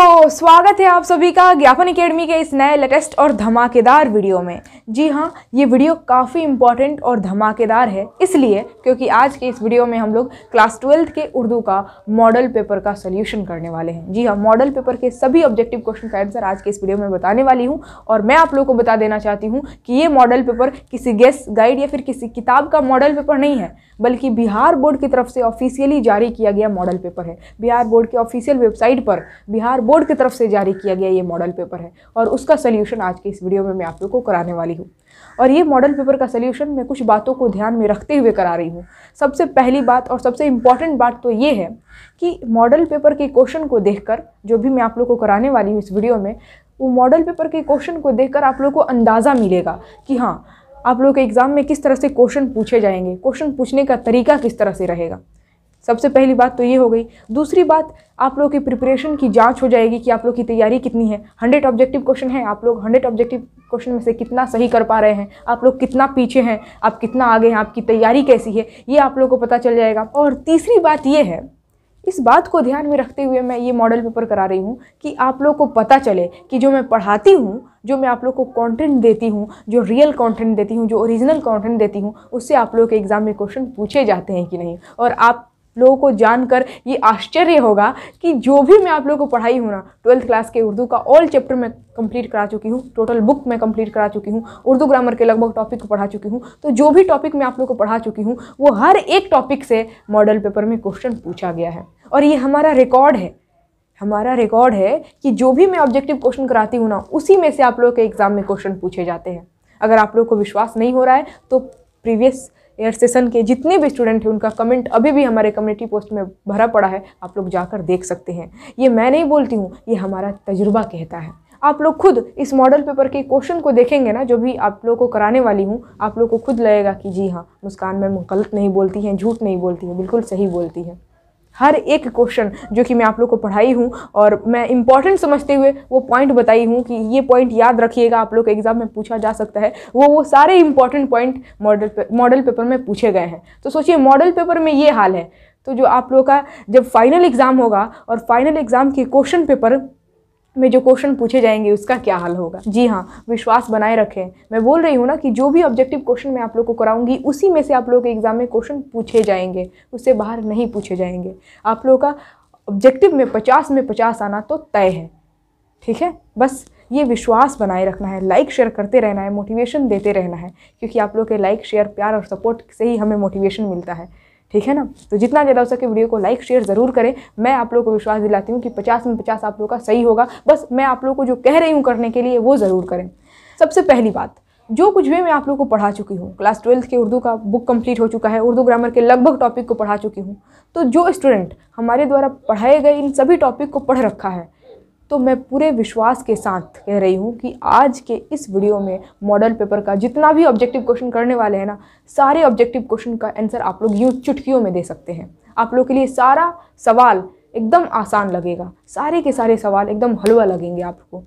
तो स्वागत है आप सभी का ज्ञापन एकेडमी के इस नए लेटेस्ट और धमाकेदार वीडियो में जी हाँ ये वीडियो काफ़ी इम्पॉर्टेंट और धमाकेदार है इसलिए क्योंकि आज के इस वीडियो में हम लोग क्लास ट्वेल्थ के उर्दू का मॉडल पेपर का सोल्यूशन करने वाले हैं जी हाँ मॉडल पेपर के सभी ऑब्जेक्टिव क्वेश्चन का आंसर आज के इस वीडियो में बताने वाली हूँ और मैं आप लोग को बता देना चाहती हूँ कि ये मॉडल पेपर किसी गेस्ट गाइड या फिर किसी किताब का मॉडल पेपर नहीं है बल्कि बिहार बोर्ड की तरफ से ऑफिशियली जारी किया गया मॉडल पेपर है बिहार बोर्ड के ऑफिशियल वेबसाइट पर बिहार बोर्ड की तरफ से जारी किया गया ये मॉडल पेपर है और उसका सोल्यूशन आज के इस वीडियो में मैं आप लोग को कराने वाली हूँ और ये मॉडल पेपर का सोल्यूशन मैं कुछ बातों को ध्यान में रखते हुए करा रही हूँ सबसे पहली बात और सबसे इम्पॉर्टेंट बात तो ये है कि मॉडल पेपर के क्वेश्चन को देख जो भी मैं आप लोग को कराने वाली हूँ इस वीडियो में वो मॉडल पेपर के क्वेश्चन को देख आप लोग को अंदाज़ा मिलेगा कि हाँ आप लोग के एग्ज़ाम में किस तरह से क्वेश्चन पूछे जाएंगे क्वेश्चन पूछने का तरीका किस तरह से रहेगा सबसे पहली बात तो ये हो गई दूसरी बात आप लोगों की प्रिपरेशन की जांच हो जाएगी कि आप लोग की तैयारी कितनी है हंड्रेड ऑब्जेक्टिव क्वेश्चन है आप लोग हंड्रेड ऑब्जेक्टिव क्वेश्चन में से कितना सही कर पा रहे हैं आप लोग कितना पीछे हैं आप कितना आगे हैं आपकी तैयारी कैसी है ये आप लोग को पता चल जाएगा और तीसरी बात ये है इस बात को ध्यान में रखते हुए मैं ये मॉडल पेपर करा रही हूँ कि आप लोग को पता चले कि जो मैं पढ़ाती हूँ जो मैं आप लोग को कंटेंट देती हूँ जो रियल कंटेंट देती हूँ जो ओरिजिनल कंटेंट देती हूँ उससे आप लोग के एग्ज़ाम में क्वेश्चन पूछे जाते हैं कि नहीं और आप लोगों को जानकर ये आश्चर्य होगा कि जो भी मैं आप लोगों को पढ़ाई हूँ ना ट्वेल्थ क्लास के उर्दू का ऑल चैप्टर मैं कंप्लीट करा चुकी हूँ टोटल बुक मैं कंप्लीट करा चुकी हूँ उर्दू ग्रामर के लगभग टॉपिक तो को पढ़ा चुकी हूँ तो जो भी टॉपिक मैं आप लोग को पढ़ा चुकी हूँ वो हर एक टॉपिक से मॉडल पेपर में क्वेश्चन पूछा गया है और ये हमारा रिकॉर्ड है हमारा रिकॉर्ड है कि जो भी मैं ऑब्जेक्टिव क्वेश्चन कराती हूँ ना उसी में से आप लोग के एग्ज़ाम में क्वेश्चन पूछे जाते हैं अगर आप लोग को विश्वास नहीं हो रहा है तो प्रीवियस एयर सेशन के जितने भी स्टूडेंट हैं उनका कमेंट अभी भी हमारे कम्युनिटी पोस्ट में भरा पड़ा है आप लोग जाकर देख सकते हैं ये मैं नहीं बोलती हूँ ये हमारा तजुर्बा कहता है आप लोग खुद इस मॉडल पेपर के क्वेश्चन को देखेंगे ना जो भी आप लोगों को कराने वाली हूँ आप लोग को खुद लगेगा कि जी हाँ मुस्कान मैम गलत नहीं बोलती हैं झूठ नहीं बोलती हैं बिल्कुल सही बोलती हैं हर एक क्वेश्चन जो कि मैं आप लोग को पढ़ाई हूँ और मैं इंपॉर्टेंट समझते हुए वो पॉइंट बताई हूँ कि ये पॉइंट याद रखिएगा आप लोग के एग्ज़ाम में पूछा जा सकता है वो वो सारे important point model model paper में पूछे गए हैं तो सोचिए मॉडल पेपर में ये हाल है तो जो आप लोग का जब फाइनल एग्ज़ाम होगा और फाइनल एग्ज़ाम के क्वेश्चन पेपर में जो क्वेश्चन पूछे जाएंगे उसका क्या हल होगा जी हाँ विश्वास बनाए रखें मैं बोल रही हूँ ना कि जो भी ऑब्जेक्टिव क्वेश्चन मैं आप लोग को कराऊंगी उसी में से आप लोग के एग्ज़ाम में क्वेश्चन पूछे जाएंगे उससे बाहर नहीं पूछे जाएंगे आप लोगों का ऑब्जेक्टिव में पचास में पचास आना तो तय है ठीक है बस ये विश्वास बनाए रखना है लाइक शेयर करते रहना है मोटिवेशन देते रहना है क्योंकि आप लोग के लाइक शेयर प्यार और सपोर्ट से ही हमें मोटिवेशन मिलता है ठीक है ना तो जितना ज़्यादा हो सके वीडियो को लाइक शेयर ज़रूर करें मैं आप लोगों को विश्वास दिलाती हूँ कि पचास में पचास आप लोग का सही होगा बस मैं आप लोगों को जो कह रही हूँ करने के लिए वो ज़रूर करें सबसे पहली बात जो कुछ भी मैं आप लोग को पढ़ा चुकी हूँ क्लास ट्वेल्थ के उर्दू का बुक कंप्लीट हो चुका है उर्दू ग्रामर के लगभग टॉपिक को पढ़ा चुकी हूँ तो जो स्टूडेंट हमारे द्वारा पढ़ाए गए इन सभी टॉपिक को पढ़ रखा है तो मैं पूरे विश्वास के साथ कह रही हूँ कि आज के इस वीडियो में मॉडल पेपर का जितना भी ऑब्जेक्टिव क्वेश्चन करने वाले हैं ना सारे ऑब्जेक्टिव क्वेश्चन का आंसर आप लोग यूँ चुटकियों में दे सकते हैं आप लोग के लिए सारा सवाल एकदम आसान लगेगा सारे के सारे सवाल एकदम हलवा लगेंगे आपको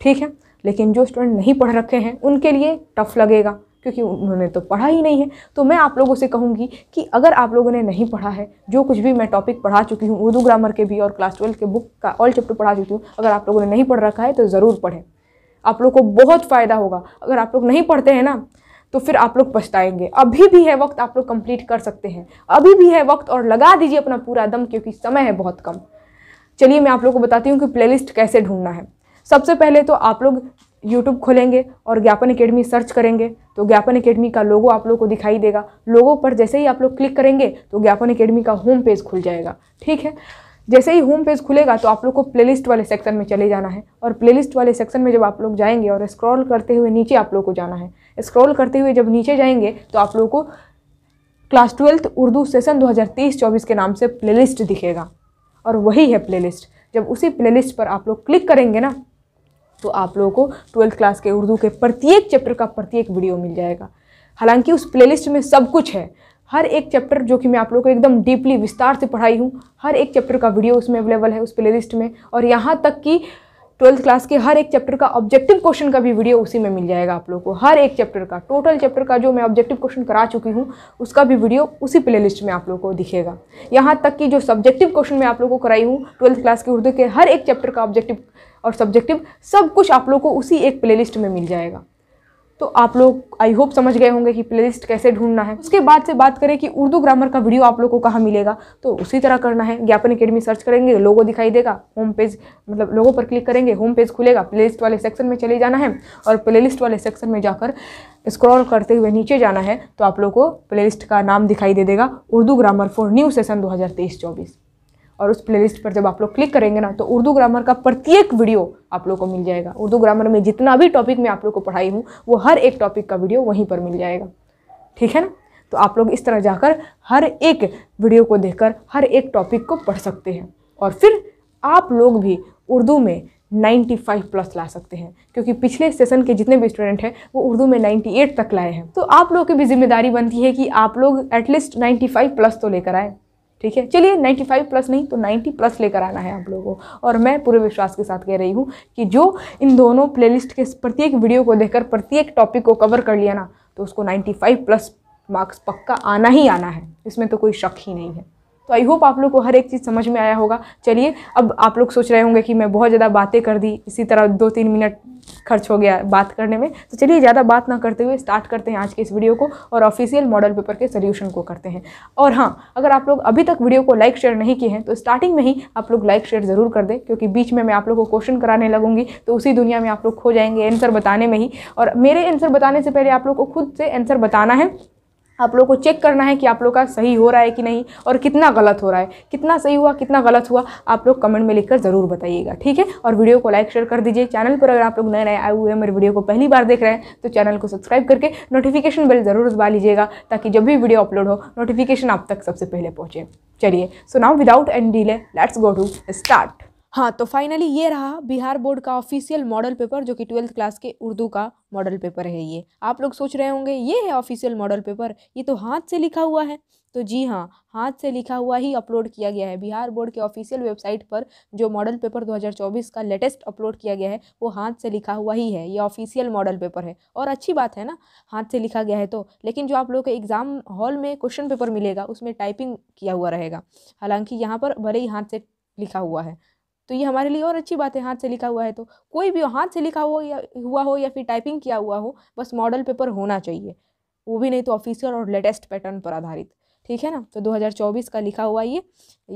ठीक है लेकिन जो स्टूडेंट नहीं पढ़ रखे हैं उनके लिए टफ लगेगा क्योंकि उन्होंने तो पढ़ा ही नहीं है तो मैं आप लोगों से कहूँगी कि अगर आप लोगों ने नहीं पढ़ा है जो कुछ भी मैं टॉपिक पढ़ा चुकी हूँ उर्दू ग्रामर के भी और क्लास ट्वेल्व के बुक का ऑल चैप्टर पढ़ा चुकी हूँ अगर आप लोगों ने नहीं पढ़ रखा है तो ज़रूर पढ़ें आप लोग को बहुत फ़ायदा होगा अगर आप लोग नहीं पढ़ते हैं ना तो फिर आप लोग पछताएंगे अभी भी है वक्त आप लोग कंप्लीट कर सकते हैं अभी भी है वक्त और लगा दीजिए अपना पूरा दम क्योंकि समय है बहुत कम चलिए मैं आप लोग को बताती हूँ कि प्लेलिस्ट कैसे ढूंढना है सबसे पहले तो आप लोग यूट्यूब खोलेंगे और ज्ञापन अकेडमी सर्च करेंगे तो ज्ञापन अकेडमी का लोगो आप लोग को दिखाई देगा लोगो पर जैसे ही आप लोग क्लिक करेंगे तो ज्ञापन अकेडमी का होम पेज खुल जाएगा ठीक है जैसे ही होम पेज खुलेगा तो आप लोग को प्लेलिस्ट वाले सेक्शन में चले जाना है और प्लेलिस्ट वाले सेक्शन में जब आप लोग जाएंगे और स्क्रॉल करते हुए नीचे आप लोग को जाना है स्क्रॉल करते हुए जब नीचे जाएंगे तो आप लोग को क्लास ट्वेल्थ उर्दू सेशन 2023-24 के नाम से प्लेलिस्ट दिखेगा और वही है प्लेलिस्ट जब उसी प्लेलिस्ट पर आप लोग क्लिक करेंगे ना तो आप लोगों को ट्वेल्थ क्लास के उर्दू के प्रत्येक चैप्टर का प्रत्येक वीडियो मिल जाएगा हालांकि उस प्लेलिस्ट में सब कुछ है हर एक चैप्टर जो कि मैं आप लोगों को एकदम डीपली विस्तार से पढ़ाई हूँ हर एक चैप्टर का वीडियो उसमें अवेलेबल है उस प्ले में और यहाँ तक कि ट्वेल्थ क्लास के हर एक चैप्टर का ऑब्जेक्टिव क्वेश्चन का भी वीडियो उसी में मिल जाएगा आप लोग को हर एक चैप्टर का टोटल चैप्टर का जो मैं ऑब्जेक्टिव क्वेश्चन करा चुकी हूँ उसका भी वीडियो उसी प्लेलिस्ट में आप लोगों को दिखेगा यहाँ तक कि जो सब्जेक्टिव क्वेश्चन मैं आप लोगों को कराई हूँ ट्वेल्थ क्लास के उर्दू के हर एक चैप्टर का ऑब्जेक्टिव और सब्जेक्टिव सब कुछ आप लोग को उसी एक प्लेलिस्ट में मिल जाएगा तो आप लोग आई होप समझ गए होंगे कि प्लेलिस्ट कैसे ढूंढना है उसके बाद से बात करें कि उर्दू ग्रामर का वीडियो आप लोग को कहाँ मिलेगा तो उसी तरह करना है ज्ञापन अकेडमी सर्च करेंगे लोगो दिखाई देगा होम पेज मतलब लोगों पर क्लिक करेंगे होम पेज खुलेगा प्लेलिस्ट वाले सेक्शन में चले जाना है और प्लेलिस्ट वाले सेक्शन में जाकर स्क्रॉल करते हुए नीचे जाना है तो आप लोग को प्लेलिस्ट का नाम दिखाई दे देगा Urdu grammar for new session दो हज़ार और उस प्लेलिस्ट पर जब आप लोग क्लिक करेंगे ना तो उर्दू ग्रामर का प्रत्येक वीडियो आप लोग को मिल जाएगा उर्दू ग्रामर में जितना भी टॉपिक मैं आप लोग को पढ़ाई हूँ वो हर एक टॉपिक का वीडियो वहीं पर मिल जाएगा ठीक है ना तो आप लोग इस तरह जाकर हर एक वीडियो को देख हर एक टॉपिक को पढ़ सकते हैं और फिर आप लोग भी उर्दू में 95 प्लस ला सकते हैं क्योंकि पिछले सेशन के जितने भी स्टूडेंट हैं वो उर्दू में 98 तक लाए हैं तो आप लोग की भी जिम्मेदारी बनती है कि आप लोग एटलीस्ट 95 प्लस तो लेकर आएँ ठीक है चलिए 95 प्लस नहीं तो 90 प्लस लेकर आना है आप लोगों को और मैं पूरे विश्वास के साथ कह रही हूँ कि जो इन दोनों प्लेलिस्ट के प्रत्येक वीडियो को देखकर प्रत्येक टॉपिक को कवर कर लिया ना तो उसको 95 प्लस मार्क्स पक्का आना ही आना है इसमें तो कोई शक ही नहीं है तो आई होप आप लोग को हर एक चीज़ समझ में आया होगा चलिए अब आप लोग सोच रहे होंगे कि मैं बहुत ज़्यादा बातें कर दी इसी तरह दो तीन मिनट खर्च हो गया बात करने में तो चलिए ज़्यादा बात ना करते हुए स्टार्ट करते हैं आज के इस वीडियो को और ऑफिशियल मॉडल पेपर के सोल्यूशन को करते हैं और हाँ अगर आप लोग अभी तक वीडियो को लाइक शेयर नहीं किए हैं तो स्टार्टिंग में ही आप लोग लाइक शेयर ज़रूर कर दें क्योंकि बीच में मैं आप लोग को क्वेश्चन कराने लगूंगी तो उसी दुनिया में आप लोग खो जाएंगे आंसर बताने में ही और मेरे आंसर बताने से पहले आप लोग को खुद से आंसर बताना है आप लोग को चेक करना है कि आप लोग का सही हो रहा है कि नहीं और कितना गलत हो रहा है कितना सही हुआ कितना गलत हुआ आप लोग कमेंट में लिखकर ज़रूर बताइएगा ठीक है और वीडियो को लाइक शेयर कर दीजिए चैनल पर अगर आप लोग नए नए आए हुए हैं मेरे वीडियो को पहली बार देख रहे हैं तो चैनल को सब्सक्राइब करके नोटिफिकेशन बेल ज़रूर दबा लीजिएगा ताकि जब भी वीडियो अपलोड हो नोटिफिकेशन आप तक सबसे पहले पहुँचे चलिए so now without any delay let's go to start हाँ तो फाइनली ये रहा बिहार बोर्ड का ऑफिशियल मॉडल पेपर जो कि ट्वेल्थ क्लास के उर्दू का मॉडल पेपर है ये आप लोग सोच रहे होंगे ये है ऑफिशियल मॉडल पेपर ये तो हाथ से लिखा हुआ है तो जी हाँ हाथ से लिखा हुआ ही अपलोड किया गया है बिहार बोर्ड के ऑफिशियल वेबसाइट पर जो मॉडल पेपर 2024 का लेटेस्ट अपलोड किया गया है वो हाथ से लिखा हुआ ही है ये ऑफिशियल मॉडल पेपर है और अच्छी बात है ना हाथ से लिखा गया है तो लेकिन जो आप लोग के एग्ज़ाम हॉल में क्वेश्चन पेपर मिलेगा उसमें टाइपिंग किया हुआ रहेगा हालांकि यहाँ पर भले ही हाथ से लिखा हुआ है तो ये हमारे लिए और अच्छी बात है हाथ से लिखा हुआ है तो कोई भी हाथ से लिखा हो या हुआ हो या फिर टाइपिंग किया हुआ हो बस मॉडल पेपर होना चाहिए वो भी नहीं तो ऑफिशियल और लेटेस्ट पैटर्न पर आधारित ठीक है ना तो 2024 का लिखा हुआ ये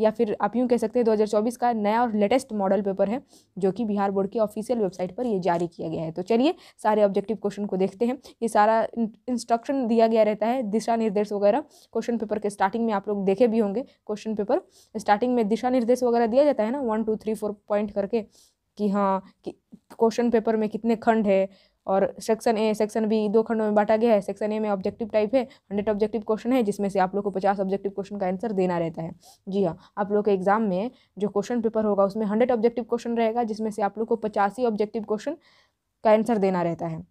या फिर आप यूँ कह सकते हैं 2024 का नया और लेटेस्ट मॉडल पेपर है जो कि बिहार बोर्ड की ऑफिशियल वेबसाइट पर ये जारी किया गया है तो चलिए सारे ऑब्जेक्टिव क्वेश्चन को देखते हैं ये सारा इंस्ट्रक्शन दिया गया रहता है दिशा निर्देश वगैरह क्वेश्चन पेपर के स्टार्टिंग में आप लोग देखे भी होंगे क्वेश्चन पेपर स्टार्टिंग में दिशा निर्देश वगैरह दिया जाता है ना one two three four point करके कि हाँ कि क्वेश्चन पेपर में कितने खंड है और सेक्शन ए सेक्शन बी दो खंडों में बांटा गया है सेक्शन ए में ऑब्जेक्टिव टाइप है हंड्रेड ऑब्जेक्टिव क्वेश्चन है जिसमें से आप लोग को पचास ऑब्जेक्टिव क्वेश्चन का आंसर देना रहता है जी हाँ आप लोग के एग्जाम में जो क्वेश्चन पेपर होगा उसमें हंड्रेड ऑब्जेक्टिव क्वेश्चन रहेगा जिसमें से आप लोग को पचासी ऑब्जेक्टिव क्वेश्चन का आंसर देना रहता है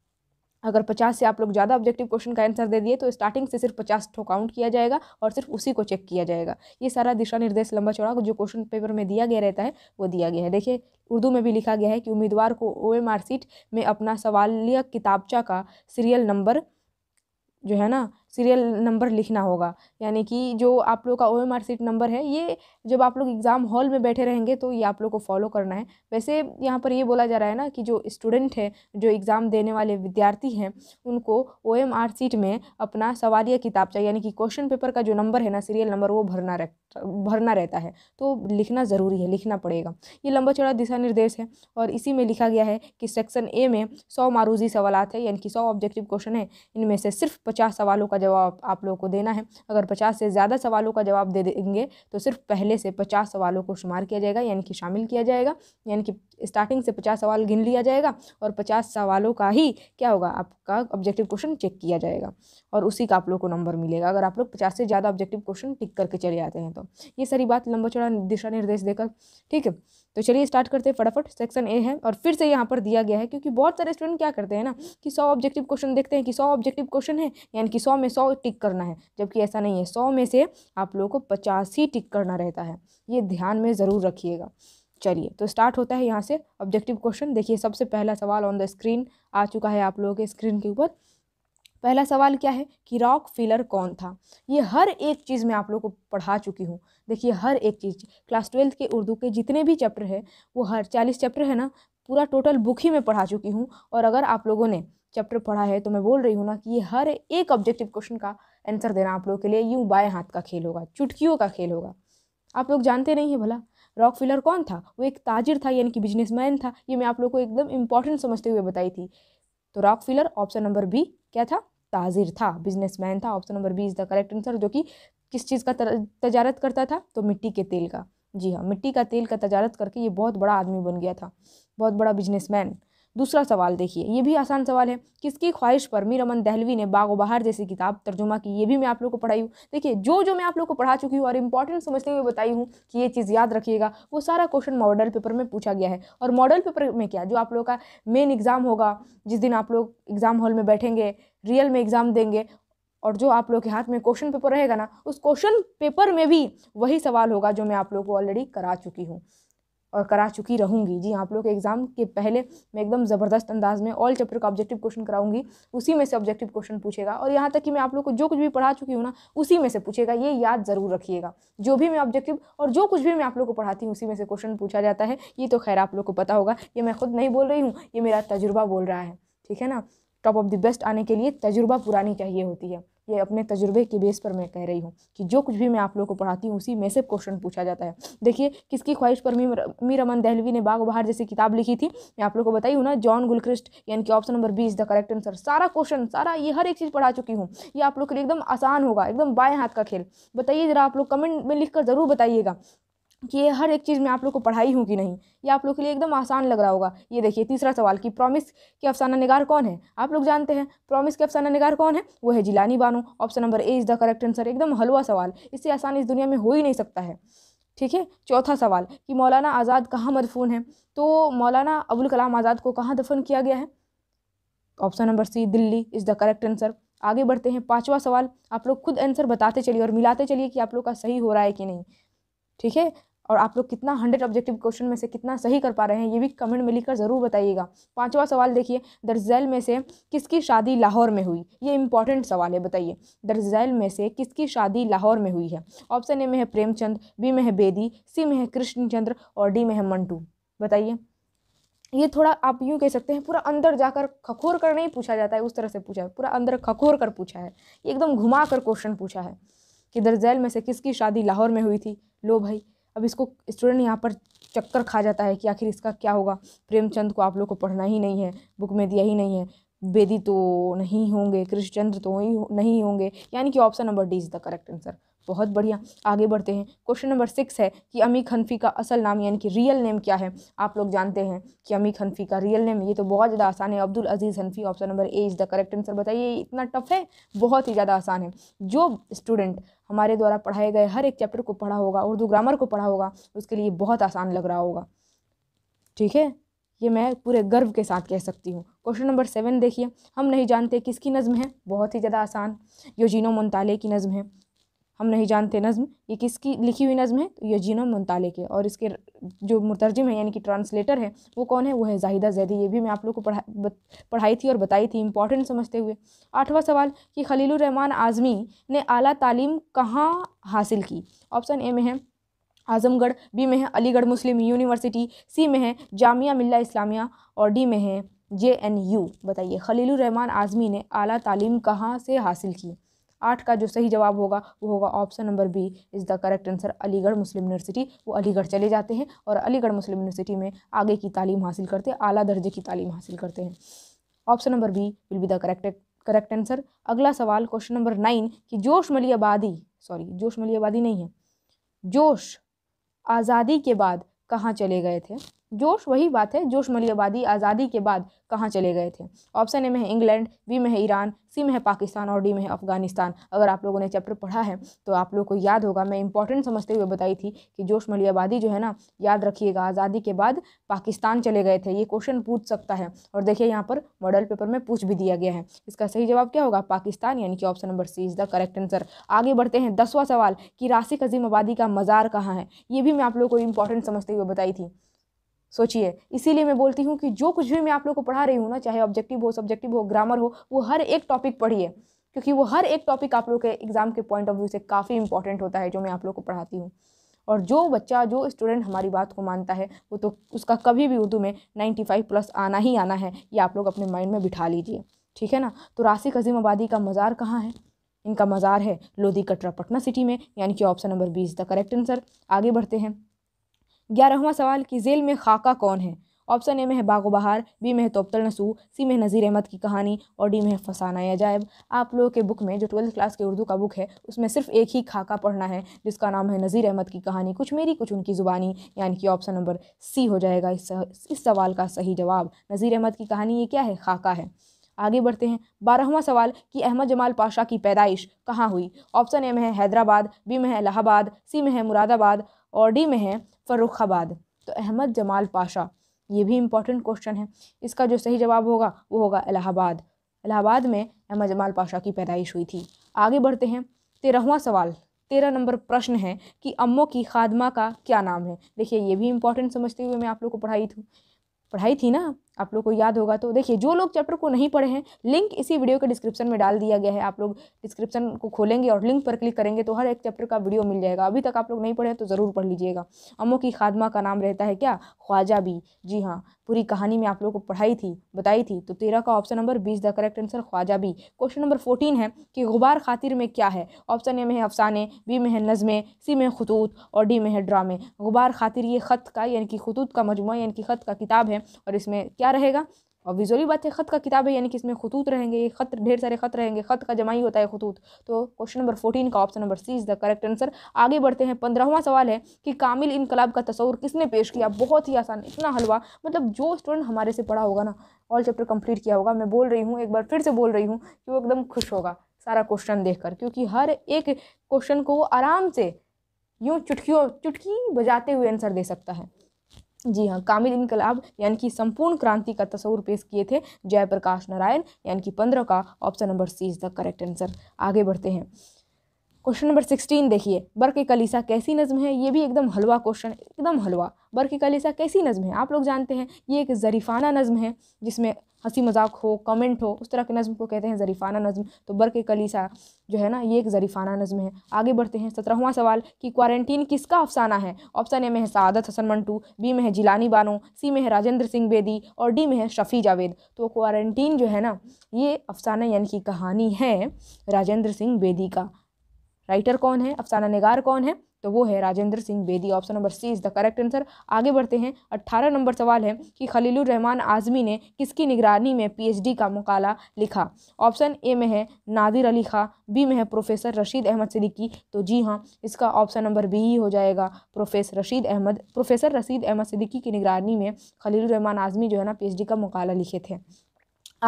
अगर पचास से आप लोग ज़्यादा ऑब्जेक्टिव क्वेश्चन का आंसर दे दिए तो स्टार्टिंग से सिर्फ पचास ठो काउंट किया जाएगा और सिर्फ उसी को चेक किया जाएगा ये सारा दिशा निर्देश लंबा चौड़ा जो क्वेश्चन पेपर में दिया गया रहता है वो दिया गया है देखिए उर्दू में भी लिखा गया है कि उम्मीदवार को ओ एम सीट में अपना सवालिया किताबचा का सीरियल नंबर जो है ना सीरियल नंबर लिखना होगा यानी कि जो आप लोग का O M R sheet number है ये जब आप लोग एग्ज़ाम हॉल में बैठे रहेंगे तो ये आप लोग को फॉलो करना है वैसे यहाँ पर ये बोला जा रहा है ना कि जो स्टूडेंट है जो एग्ज़ाम देने वाले विद्यार्थी हैं उनको ओ एम आर सीट में अपना सवालिया किताब चाहिए यानी कि क्वेश्चन पेपर का जो नंबर है ना सीरियल नंबर वो भरना रह भरना रहता है तो लिखना ज़रूरी है लिखना पड़ेगा ये लंबा चौड़ा दिशा निर्देश है और इसी में लिखा गया है कि सेक्शन ए में सौ मारूजी सवाल है यानी कि सौ ऑब्जेक्टिव क्वेश्चन है इनमें से सिर्फ पचास सवालों का जवाब आप लोगों को देना है अगर पचास से ज़्यादा सवालों का जवाब दे देंगे तो सिर्फ पहले से पचास सवालों को शुमार किया जाएगा यानी कि शामिल किया जाएगा यानी कि स्टार्टिंग से पचास सवाल गिन लिया जाएगा और पचास सवालों का ही क्या होगा आपका ऑब्जेक्टिव क्वेश्चन चेक किया जाएगा और उसी का आप लोग को नंबर मिलेगा अगर आप लोग पचास से ज़्यादा ऑब्जेक्टिव क्वेश्चन टिक करके चले आते हैं तो ये सारी बात लंबा चौड़ा दिशा निर्देश देकर ठीक है तो चलिए स्टार्ट करते हैं फटाफट सेक्शन ए है और फिर से यहाँ पर दिया गया है क्योंकि बहुत सारे स्टूडेंट क्या करते हैं ना कि सौ ऑब्जेक्टिव क्वेश्चन देखते हैं कि सौ ऑब्जेक्टिव क्वेश्चन है यानी कि सौ में सौ टिक करना है जबकि ऐसा नहीं है सौ में से आप लोगों को पचास ही टिक करना रहता है ये ध्यान में ज़रूर रखिएगा चलिए तो स्टार्ट होता है यहाँ से ऑब्जेक्टिव क्वेश्चन देखिए सबसे पहला सवाल ऑन द स्क्रीन आ चुका है आप लोगों के स्क्रीन के ऊपर पहला सवाल क्या है कि रॉक फिलर कौन था ये हर एक चीज़ मैं आप लोग को पढ़ा चुकी हूँ देखिए हर एक चीज़ क्लास ट्वेल्थ के उर्दू के जितने भी चैप्टर है वो हर चालीस चैप्टर है ना पूरा टोटल बुक ही मैं पढ़ा चुकी हूँ और अगर आप लोगों ने चैप्टर पढ़ा है तो मैं बोल रही हूँ ना कि ये हर एक ऑब्जेक्टिव क्वेश्चन का आंसर देना आप लोग के लिए यूँ बाएँ हाथ का खेल होगा चुटकियों का खेल होगा आप लोग जानते नहीं हैं भला रॉक फिलर कौन था वो एक ताजिर था यानी कि बिजनेसमैन था ये मैं आप लोग को एकदम इम्पॉर्टेंट समझते हुए बताई थी तो Rockefeller option number B क्या था ताजिर था बिजनेसमैन था option number B is the correct answer जो कि किस चीज़ का तजारत करता था तो मिट्टी के तेल का जी हाँ मिट्टी का तेल का तजारत करके ये बहुत बड़ा आदमी बन गया था बहुत बड़ा बिजनेसमैन दूसरा सवाल देखिए ये भी आसान सवाल है किसकी ख्वाहिश पर मीर अमन दहलवी ने बाग बहार जैसी किताब तर्जुमा की ये भी मैं आप लोग को पढ़ाई हूँ देखिए जो जो मैं आप लोग को पढ़ा चुकी हूँ और इंपॉर्टेंट समझते हुए बताई हूँ कि ये चीज़ याद रखिएगा वो सारा क्वेश्चन मॉडल पेपर में पूछा गया है और मॉडल पेपर में क्या जो आप लोग का मेन एग्ज़ाम होगा जिस दिन आप लोग एग्ज़ाम हॉल में बैठेंगे रियल में एग्ज़ाम देंगे और जो आप लोग के हाथ में क्वेश्चन पेपर रहेगा ना उस क्वेश्चन पेपर में भी वही सवाल होगा जो मैं आप लोग को ऑलरेडी करा चुकी हूँ और करा चुकी रहूँगी जी हाँ, आप लोग के एग्ज़ाम के पहले मैं एकदम ज़बरदस्त अंदाज में ऑल चैप्टर का ऑब्जेक्टिव क्वेश्चन कराऊंगी उसी में से ऑब्जेक्टिव क्वेश्चन पूछेगा और यहाँ तक कि मैं आप लोग को जो कुछ भी पढ़ा चुकी हूँ ना उसी में से पूछेगा ये याद ज़रूर रखिएगा जो भी मैं ऑब्जेक्टिव और जो कुछ भी मैं आप लोग को पढ़ाती हूँ उसी में से क्वेश्चन पूछा जाता है ये तो खैर आप लोग को पता होगा ये मैं खुद नहीं बोल रही हूँ ये मेरा तजुर्बा बोल रहा है ठीक है ना टॉप ऑफ द बेस्ट आने के लिए तजुर्बा पुरानी चाहिए होती है ये अपने तजुर्बे के बेस पर मैं कह रही हूँ कि जो कुछ भी मैं आप लोगों को पढ़ाती हूँ उसी में से क्वेश्चन पूछा जाता है देखिए किसकी ख्वाहिश पर मी अमन दहलवी ने बाग बहार जैसी किताब लिखी थी मैं आप लोग को बताई हूँ ना जॉन गुलक्रिस्ट यानी कि option number is the correct answer सारा क्वेश्चन सारा ये हर एक चीज़ पढ़ा चुकी हूँ ये आप लोग के लिए एकदम आसान होगा एकदम बाएँ हाथ का खेल बताइए ज़रा आप लोग कमेंट में लिख ज़रूर बताइएगा कि हर एक चीज़ में आप लोग को पढ़ाई होगी नहीं ये आप लोग के लिए एकदम आसान लग रहा होगा ये देखिए तीसरा सवाल कि प्रॉमिस के अफसाना निगार कौन है आप लोग जानते हैं प्रॉमिस के अफसाना निगार कौन है वो है Jilani Bano option number A is the correct answer एकदम हलवा सवाल इससे आसान इस दुनिया में हो ही नहीं सकता है ठीक है चौथा सवाल कि मौलाना आज़ाद कहाँ मदफून है तो मौलाना अबुल कलाम आज़ाद को कहाँ दफन किया गया है option number C Delhi is the correct answer आगे बढ़ते हैं पाँचवा सवाल आप लोग खुद आंसर बताते चलिए और मिलाते चलिए कि आप लोग का सही हो रहा है कि नहीं ठीक है और आप लोग कितना हंड्रेड ऑब्जेक्टिव क्वेश्चन में से कितना सही कर पा रहे हैं ये भी कमेंट में लिखकर ज़रूर बताइएगा पांचवा सवाल देखिए दर्जैल में से किसकी शादी लाहौर में हुई ये इंपॉर्टेंट सवाल है बताइए दर्जैल में से किसकी शादी लाहौर में हुई है ऑप्शन ए में है प्रेमचंद बी में है बेदी सी में है कृष्णचंद्र और डी में है मंटू बताइए ये थोड़ा आप यूँ कह सकते हैं पूरा अंदर जाकर खखोर कर नहीं पूछा जाता है उस तरह से पूछा है पूरा अंदर खखोर कर पूछा है एकदम घुमा कर क्वेश्चन पूछा है कि दर्जैल में से किसकी शादी लाहौर में हुई थी लो भाई अब इसको स्टूडेंट यहाँ पर चक्कर खा जाता है कि आखिर इसका क्या होगा प्रेमचंद को आप लोग को पढ़ना ही नहीं है बुक में दिया ही नहीं है बेदी तो नहीं होंगे कृष्णचंद्र तो ही नहीं होंगे यानी कि option number D is the correct answer बहुत बढ़िया आगे बढ़ते हैं क्वेश्चन नंबर सिक्स है कि अमी खनफी का असल नाम यानी कि रियल नेम क्या है आप लोग जानते हैं कि अमी खनफी का रियल नेम ये तो बहुत ज़्यादा आसान है Abdul Aziz Hanafi option number A is the correct answer बताइए इतना टफ है बहुत ही ज़्यादा आसान है जो स्टूडेंट हमारे द्वारा पढ़ाए गए हर एक चैप्टर को पढ़ा होगा उर्दू ग्रामर को पढ़ा होगा उसके लिए बहुत आसान लग रहा होगा ठीक है ये मैं पूरे गर्व के साथ कह सकती हूँ क्वेश्चन नंबर सेवन देखिए हम नहीं जानते किसकी नज़म है बहुत ही ज़्यादा आसान योजिनो मुंताले की नज़म है हम नहीं जानते नज़म ये किसकी लिखी हुई नज़म है तो ये जीनो मुंताले के और इसके जो मुतरजम है यानी कि ट्रांसलेटर है वो कौन है वो है जाहिदा जैदी ये भी मैं आप लोग को पढ़ा पढ़ाई थी और बताई थी इंपॉर्टेंट समझते हुए आठवां सवाल कि खलीलुरहमान आज़मी ने अली तालीम कहाँ हासिल की ऑप्शन ए में है आज़मगढ़ बी में है अलीगढ़ मुस्लिम यूनिवर्सिटी सी में है जामिया मिल्ला इस्लामिया और डी में है जे एन यू बताइए खलीलुरहमान आज़मी ने अली तालीम कहाँ से हासिल की आठ का जो सही जवाब होगा वो होगा option number B is the correct answer Aligarh Muslim University वो अलीगढ़ चले जाते हैं और अलीगढ़ मुस्लिम यूनिवर्सिटी में आगे की तालीम हासिल करते हैं अली दर्जे की तालीम हासिल करते हैं option number B will be the correct correct answer अगला सवाल क्वेश्चन नंबर नाइन कि जोश मली आबादी सॉरी जोश मली आबादी नहीं है जोश आज़ादी के बाद कहाँ चले गए थे जोश वही बात है जोश मलियाबादी आज़ादी के बाद कहाँ चले गए थे ऑप्शन ए में है इंग्लैंड बी में है ईरान सी में है पाकिस्तान और डी में है अफगानिस्तान अगर आप लोगों ने चैप्टर पढ़ा है तो आप लोग को याद होगा मैं इंपॉर्टेंट समझते हुए बताई थी कि जोश मलियाबादी जो है ना याद रखिएगा आज़ादी के बाद पाकिस्तान चले गए थे ये क्वेश्चन पूछ सकता है और देखिए यहाँ पर मॉडल पेपर में पूछ भी दिया गया है इसका सही जवाब क्या होगा पाकिस्तान यानी कि option number C is the correct answer आगे बढ़ते हैं दसवां सवाल कि राशिक अजीम आबादी का मज़ार कहाँ है ये भी मैं आप लोग को इंपॉर्टेंट समझते हुए बताई थी सोचिए इसीलिए मैं बोलती हूँ कि जो कुछ भी मैं आप लोग को पढ़ा रही हूँ ना चाहे ऑब्जेक्टिव हो सब्जेक्टिव हो ग्रामर हो वो हर एक टॉपिक पढ़िए क्योंकि वो हर एक टॉपिक आप लोग के एग्ज़ाम के पॉइंट ऑफ व्यू से काफ़ी इंपॉर्टेंट होता है जो मैं आप लोग को पढ़ाती हूँ और जो बच्चा जो स्टूडेंट हमारी बात को मानता है वो तो उसका कभी भी उर्दू में नाइन्टी फाइव प्लस आना ही आना है ये आप लोग अपने माइंड में बिठा लीजिए ठीक है ना तो राशिक अजीम आबादी का मज़ार कहाँ है इनका मज़ार है लोधी कटरा पटना सिटी में यानी कि option number B is the correct answer आगे बढ़ते हैं ग्यारहवा सवाल कि जेल में खाका कौन है ऑप्शन ए में है बागो बहार बी में है तोपतल नसू सी में नज़ीर अहमद की कहानी और डी में है फसाना जायब आप लोगों के बुक में जो ट्वेल्थ क्लास के उर्दू का बुक है उसमें सिर्फ एक ही खाका पढ़ना है जिसका नाम है नज़ीर अहमद की कहानी कुछ मेरी कुछ उनकी ज़ुबानी यानी कि ऑप्शन नंबर सी हो जाएगा इस इस सवाल का सही जवाब नज़ीर अहमद की कहानी ये क्या है खाका है आगे बढ़ते हैं बारहवां सवाल कि अहमद जमाल पाशा की पैदाइश कहाँ हुई ऑप्शन ए में है हैदराबाद बी में है इलाहाबाद सी में है मुरादाबाद और डी में है फ़रुखाबाद तो अहमद जमाल पाशा ये भी इम्पॉर्टेंट क्वेश्चन है इसका जो सही जवाब होगा वो होगा इलाहाबाद इलाहाबाद में अहमद जमाल पाशा की पैदाइश हुई थी आगे बढ़ते हैं तेरहवा सवाल तेरह नंबर प्रश्न है कि अम्मों की खादमा का क्या नाम है देखिए ये भी इम्पॉर्टेंट समझते हुए मैं आप लोग को पढ़ाई थी पढ़ाई थी ना आप लोग को याद होगा तो देखिए जो लोग चैप्टर को नहीं पढ़े हैं लिंक इसी वीडियो के डिस्क्रिप्शन में डाल दिया गया है आप लोग डिस्क्रिप्शन को खोलेंगे और लिंक पर क्लिक करेंगे तो हर एक चैप्टर का वीडियो मिल जाएगा अभी तक आप लोग नहीं पढ़े तो ज़रूर पढ़ लीजिएगा अमो की खादमा का नाम रहता है क्या ख्वाजा भी जी हाँ पूरी कहानी में आप लोग को पढ़ाई थी बताई थी तो तेरह का option number B is the correct answer ख्वाजा भी क्वेश्चन नंबर फोर्टीन है कि गुबार खातिर में क्या है ऑप्शन ए में है अफसाने बी में है नज़में सी में खतूत और डी में है ड्रामे गुबार खातिर ये ख़त का यानी कि खतूत का मजमू यानी कि ख़त का किताब है और इसमें क्या रहेगा और विजुअली बात है ख़त का किताब है यानी कि इसमें खतूत रहेंगे ख़त ढेर सारे ख़त रहेंगे ख़त का जमाई होता है खतूत तो क्वेश्चन नंबर फोर्टीन का option number C is the correct answer आगे बढ़ते हैं पंद्रहवा सवाल है कि कामिल इनकलाब का तस्वर किसने पेश किया बहुत ही आसान इतना हलवा मतलब जो स्टूडेंट हमारे से पढ़ा होगा ना ऑल चैप्टर कम्प्लीट किया होगा मैं बोल रही हूँ एक बार फिर से बोल रही हूँ कि वो एकदम खुश होगा सारा क्वेश्चन देख क्योंकि हर एक क्वेश्चन को आराम से यूँ चुटकियों चुटकी बजाते हुए आंसर दे सकता है जी हाँ कामिल इनकलाब यानी कि संपूर्ण क्रांति का तस्वूर पेश किए थे जयप्रकाश नारायण यानी कि पंद्रह का option number C is the correct answer आगे बढ़ते हैं क्वेश्चन नंबर सिक्सटीन देखिए बर्क कलीसा कैसी नज़म है ये भी एकदम हलवा क्वेश्चन एकदम हलवा बर्क कलीसा कैसी नज़म है आप लोग जानते हैं ये एक ज़रीफ़ाना नज़म है जिसमें हंसी मजाक हो कमेंट हो उस तरह के नज़म को कहते हैं ज़रीफ़ाना नज्म तो बर्क कलीसा जो है ना ये एक ज़रीफ़ाना नज़्म है आगे बढ़ते हैं सत्रहवा सवाल कि क्वारंटीन किसका अफसाना है ऑप्शन ए में है सदत हसन मंटू बी में है जिलानी बानो सी में है राजेंद्र सिंह बेदी और डी में है शफ़ी जावेद तो क्वारंटीन जो है ना ये अफसाना यानी कि कहानी है राजेंद्र सिंह बेदी का राइटर कौन है अफसाना नगार कौन है तो वो है Rajendra Singh Bedi option number C is the correct answer आगे बढ़ते हैं अट्ठारह नंबर सवाल है कि खलीलुर रहमान आज़मी ने किसकी निगरानी में पीएचडी का मकाला लिखा ऑप्शन ए में है नादिर अली खां बी में है प्रोफेसर रशीद अहमद सिद्दीकी तो जी हाँ इसका ऑप्शन नंबर बी ही हो जाएगा प्रोफेसर रशीद अहमद प्रोफेसर रशीद अहमद सिद्दीकी की निगरानी में खलील रहमान आज़मी जो है ना पी का मकाला लिखे थे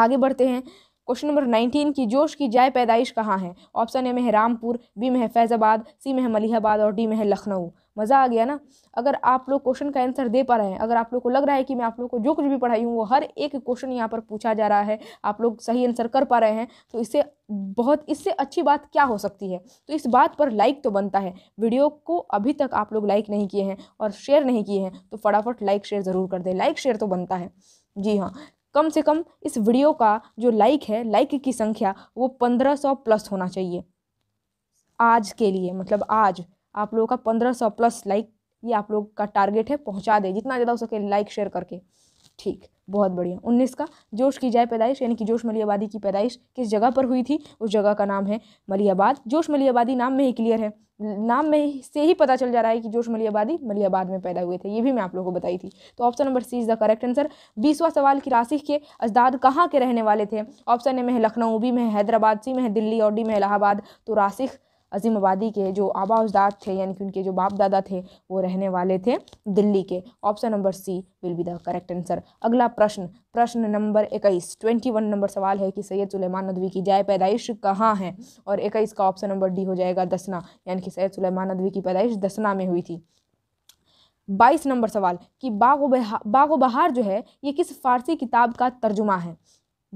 आगे बढ़ते हैं क्वेश्चन नंबर नाइनटीन की जोश की जाय पैदाइश कहाँ है ऑप्शन ए में है रामपुर बी में है फैज़ाबाद सी में है मलिहाबाद और डी में है लखनऊ मज़ा आ गया ना अगर आप लोग क्वेश्चन का आंसर दे पा रहे हैं अगर आप लोग को लग रहा है कि मैं आप लोग को जो कुछ भी पढ़ाई हूँ वो हर एक क्वेश्चन यहाँ पर पूछा जा रहा है आप लोग सही आंसर कर पा रहे हैं तो इससे बहुत इससे अच्छी बात क्या हो सकती है तो इस बात पर लाइक तो बनता है वीडियो को अभी तक आप लोग लाइक नहीं किए हैं और शेयर नहीं किए हैं तो फटाफट लाइक शेयर ज़रूर कर दें लाइक शेयर तो बनता है जी हाँ कम से कम इस वीडियो का जो लाइक है लाइक की संख्या वो पंद्रह सौ प्लस होना चाहिए आज के लिए मतलब आज आप लोगों का पंद्रह सौ प्लस लाइक ये आप लोग का टारगेट है पहुंचा दें जितना ज़्यादा हो सके लाइक शेयर करके ठीक बहुत बढ़िया उन्नीस का जोश की जाए पैदाइश यानी कि जोश मलियाबादी की पैदाइश किस जगह पर हुई थी उस जगह का नाम है मलियाबाद जोश मलियाबादी नाम में ही क्लियर है नाम में से ही पता चल जा रहा है कि जोश मलियाबादी मलियाबाद में पैदा हुए थे ये भी मैं आप लोगों को बताई थी तो option number C is the correct answer बीसवा सवाल की राशि के अजदाद कहाँ के रहने वाले थे ऑप्शन ए में है लखनऊ बी में हैदराबाद सी में है दिल्ली और डी में इलाहाबाद तो राशिफ अजीम आबादी के जो आबा उजदाद थे यानी कि उनके जो बाप दादा थे वो रहने वाले थे दिल्ली के option number C will be the correct answer अगला प्रश्न प्रश्न नंबर इक्कीस ट्वेंटी वन नंबर सवाल है कि सैयद सुलेमान नदवी की जाए पैदाइश कहाँ है और इक्कीस का ऑप्शन नंबर डी हो जाएगा दसना यानी कि सैयद सुलेमान नदवी की पैदाइश दसना में हुई थी बाईस नंबर सवाल कि बागो बहा बागो बहार जो है ये किस फ़ारसी किताब का तर्जुमा है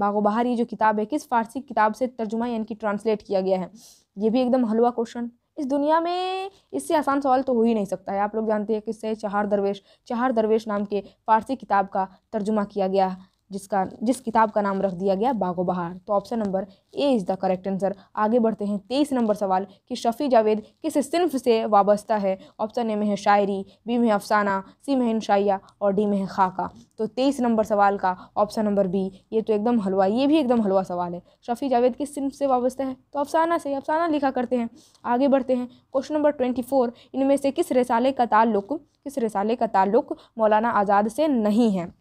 बागो बहार ये जो किताब है किस फ़ारसी किताब से तर्जुमा यानी कि ट्रांसलेट किया गया है ये भी एकदम हलवा क्वेश्चन इस दुनिया में इससे आसान सवाल तो हो ही नहीं सकता है आप लोग जानते हैं कि इससे चहार दरवेश चहार दरवेश नाम के फारसी किताब का तर्जुमा किया गया जिसका जिस किताब का नाम रख दिया गया बागो बहार तो option number A is the correct answer आगे बढ़ते हैं तेईस नंबर सवाल कि शफ़ी जावेद किस सिंफ से वाबस्ता है ऑप्शन ए में है शायरी बी में अफसाना सी में है शाइया और डी में है खाका तो तेईस नंबर सवाल का ऑप्शन नंबर बी ये तो एकदम हलवा ये भी एकदम हलवा सवाल है शफ़ी जावेद किस सिंफ से वाबस्ता है तो अफसाना से अफसाना लिखा करते हैं आगे बढ़ते हैं क्वेश्चन नंबर ट्वेंटी फोर इनमें से किस रिसाले का ताल्लुक किस रिसाले का ताल्लुक मौलाना आज़ाद से नहीं है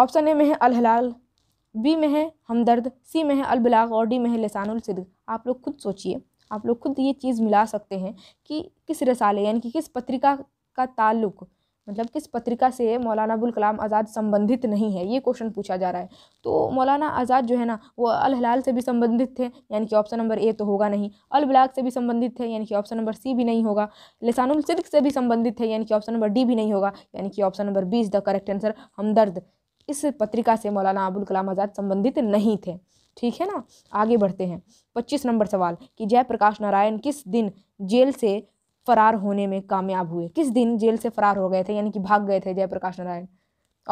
ऑप्शन ए में है हलाल बी में है हमदर्द सी में है अलबिलाग और डी में है लसानुलसद आप लोग खुद सोचिए आप लोग खुद ये चीज़ मिला सकते हैं कि किस रसाले यानी कि किस पत्रिका का ताल्लुक़ मतलब किस पत्रिका से मौलाना अबुल कलाम आज़ाद संबंधित नहीं है ये क्वेश्चन पूछा जा रहा है तो मौलाना आज़ाद जो है ना वो अल हलाल से भी संबंधित थे यानी कि ऑप्शन नंबर ए तो होगा नहीं अल बिलाग से भी संबंधित थे यानी कि ऑप्शन नंबर सी भी नहीं होगा लसानुल सिद्क से भी संबंधित थे यानी कि ऑप्शन नंबर डी भी नहीं होगा यानी कि option number B is the correct answer Hamdard इस पत्रिका से मौलाना अबुल कलाम आज़ाद संबंधित नहीं थे ठीक है ना आगे बढ़ते हैं पच्चीस नंबर सवाल कि जयप्रकाश नारायण किस दिन जेल से फरार होने में कामयाब हुए किस दिन जेल से फरार हो गए थे यानी कि भाग गए थे जयप्रकाश नारायण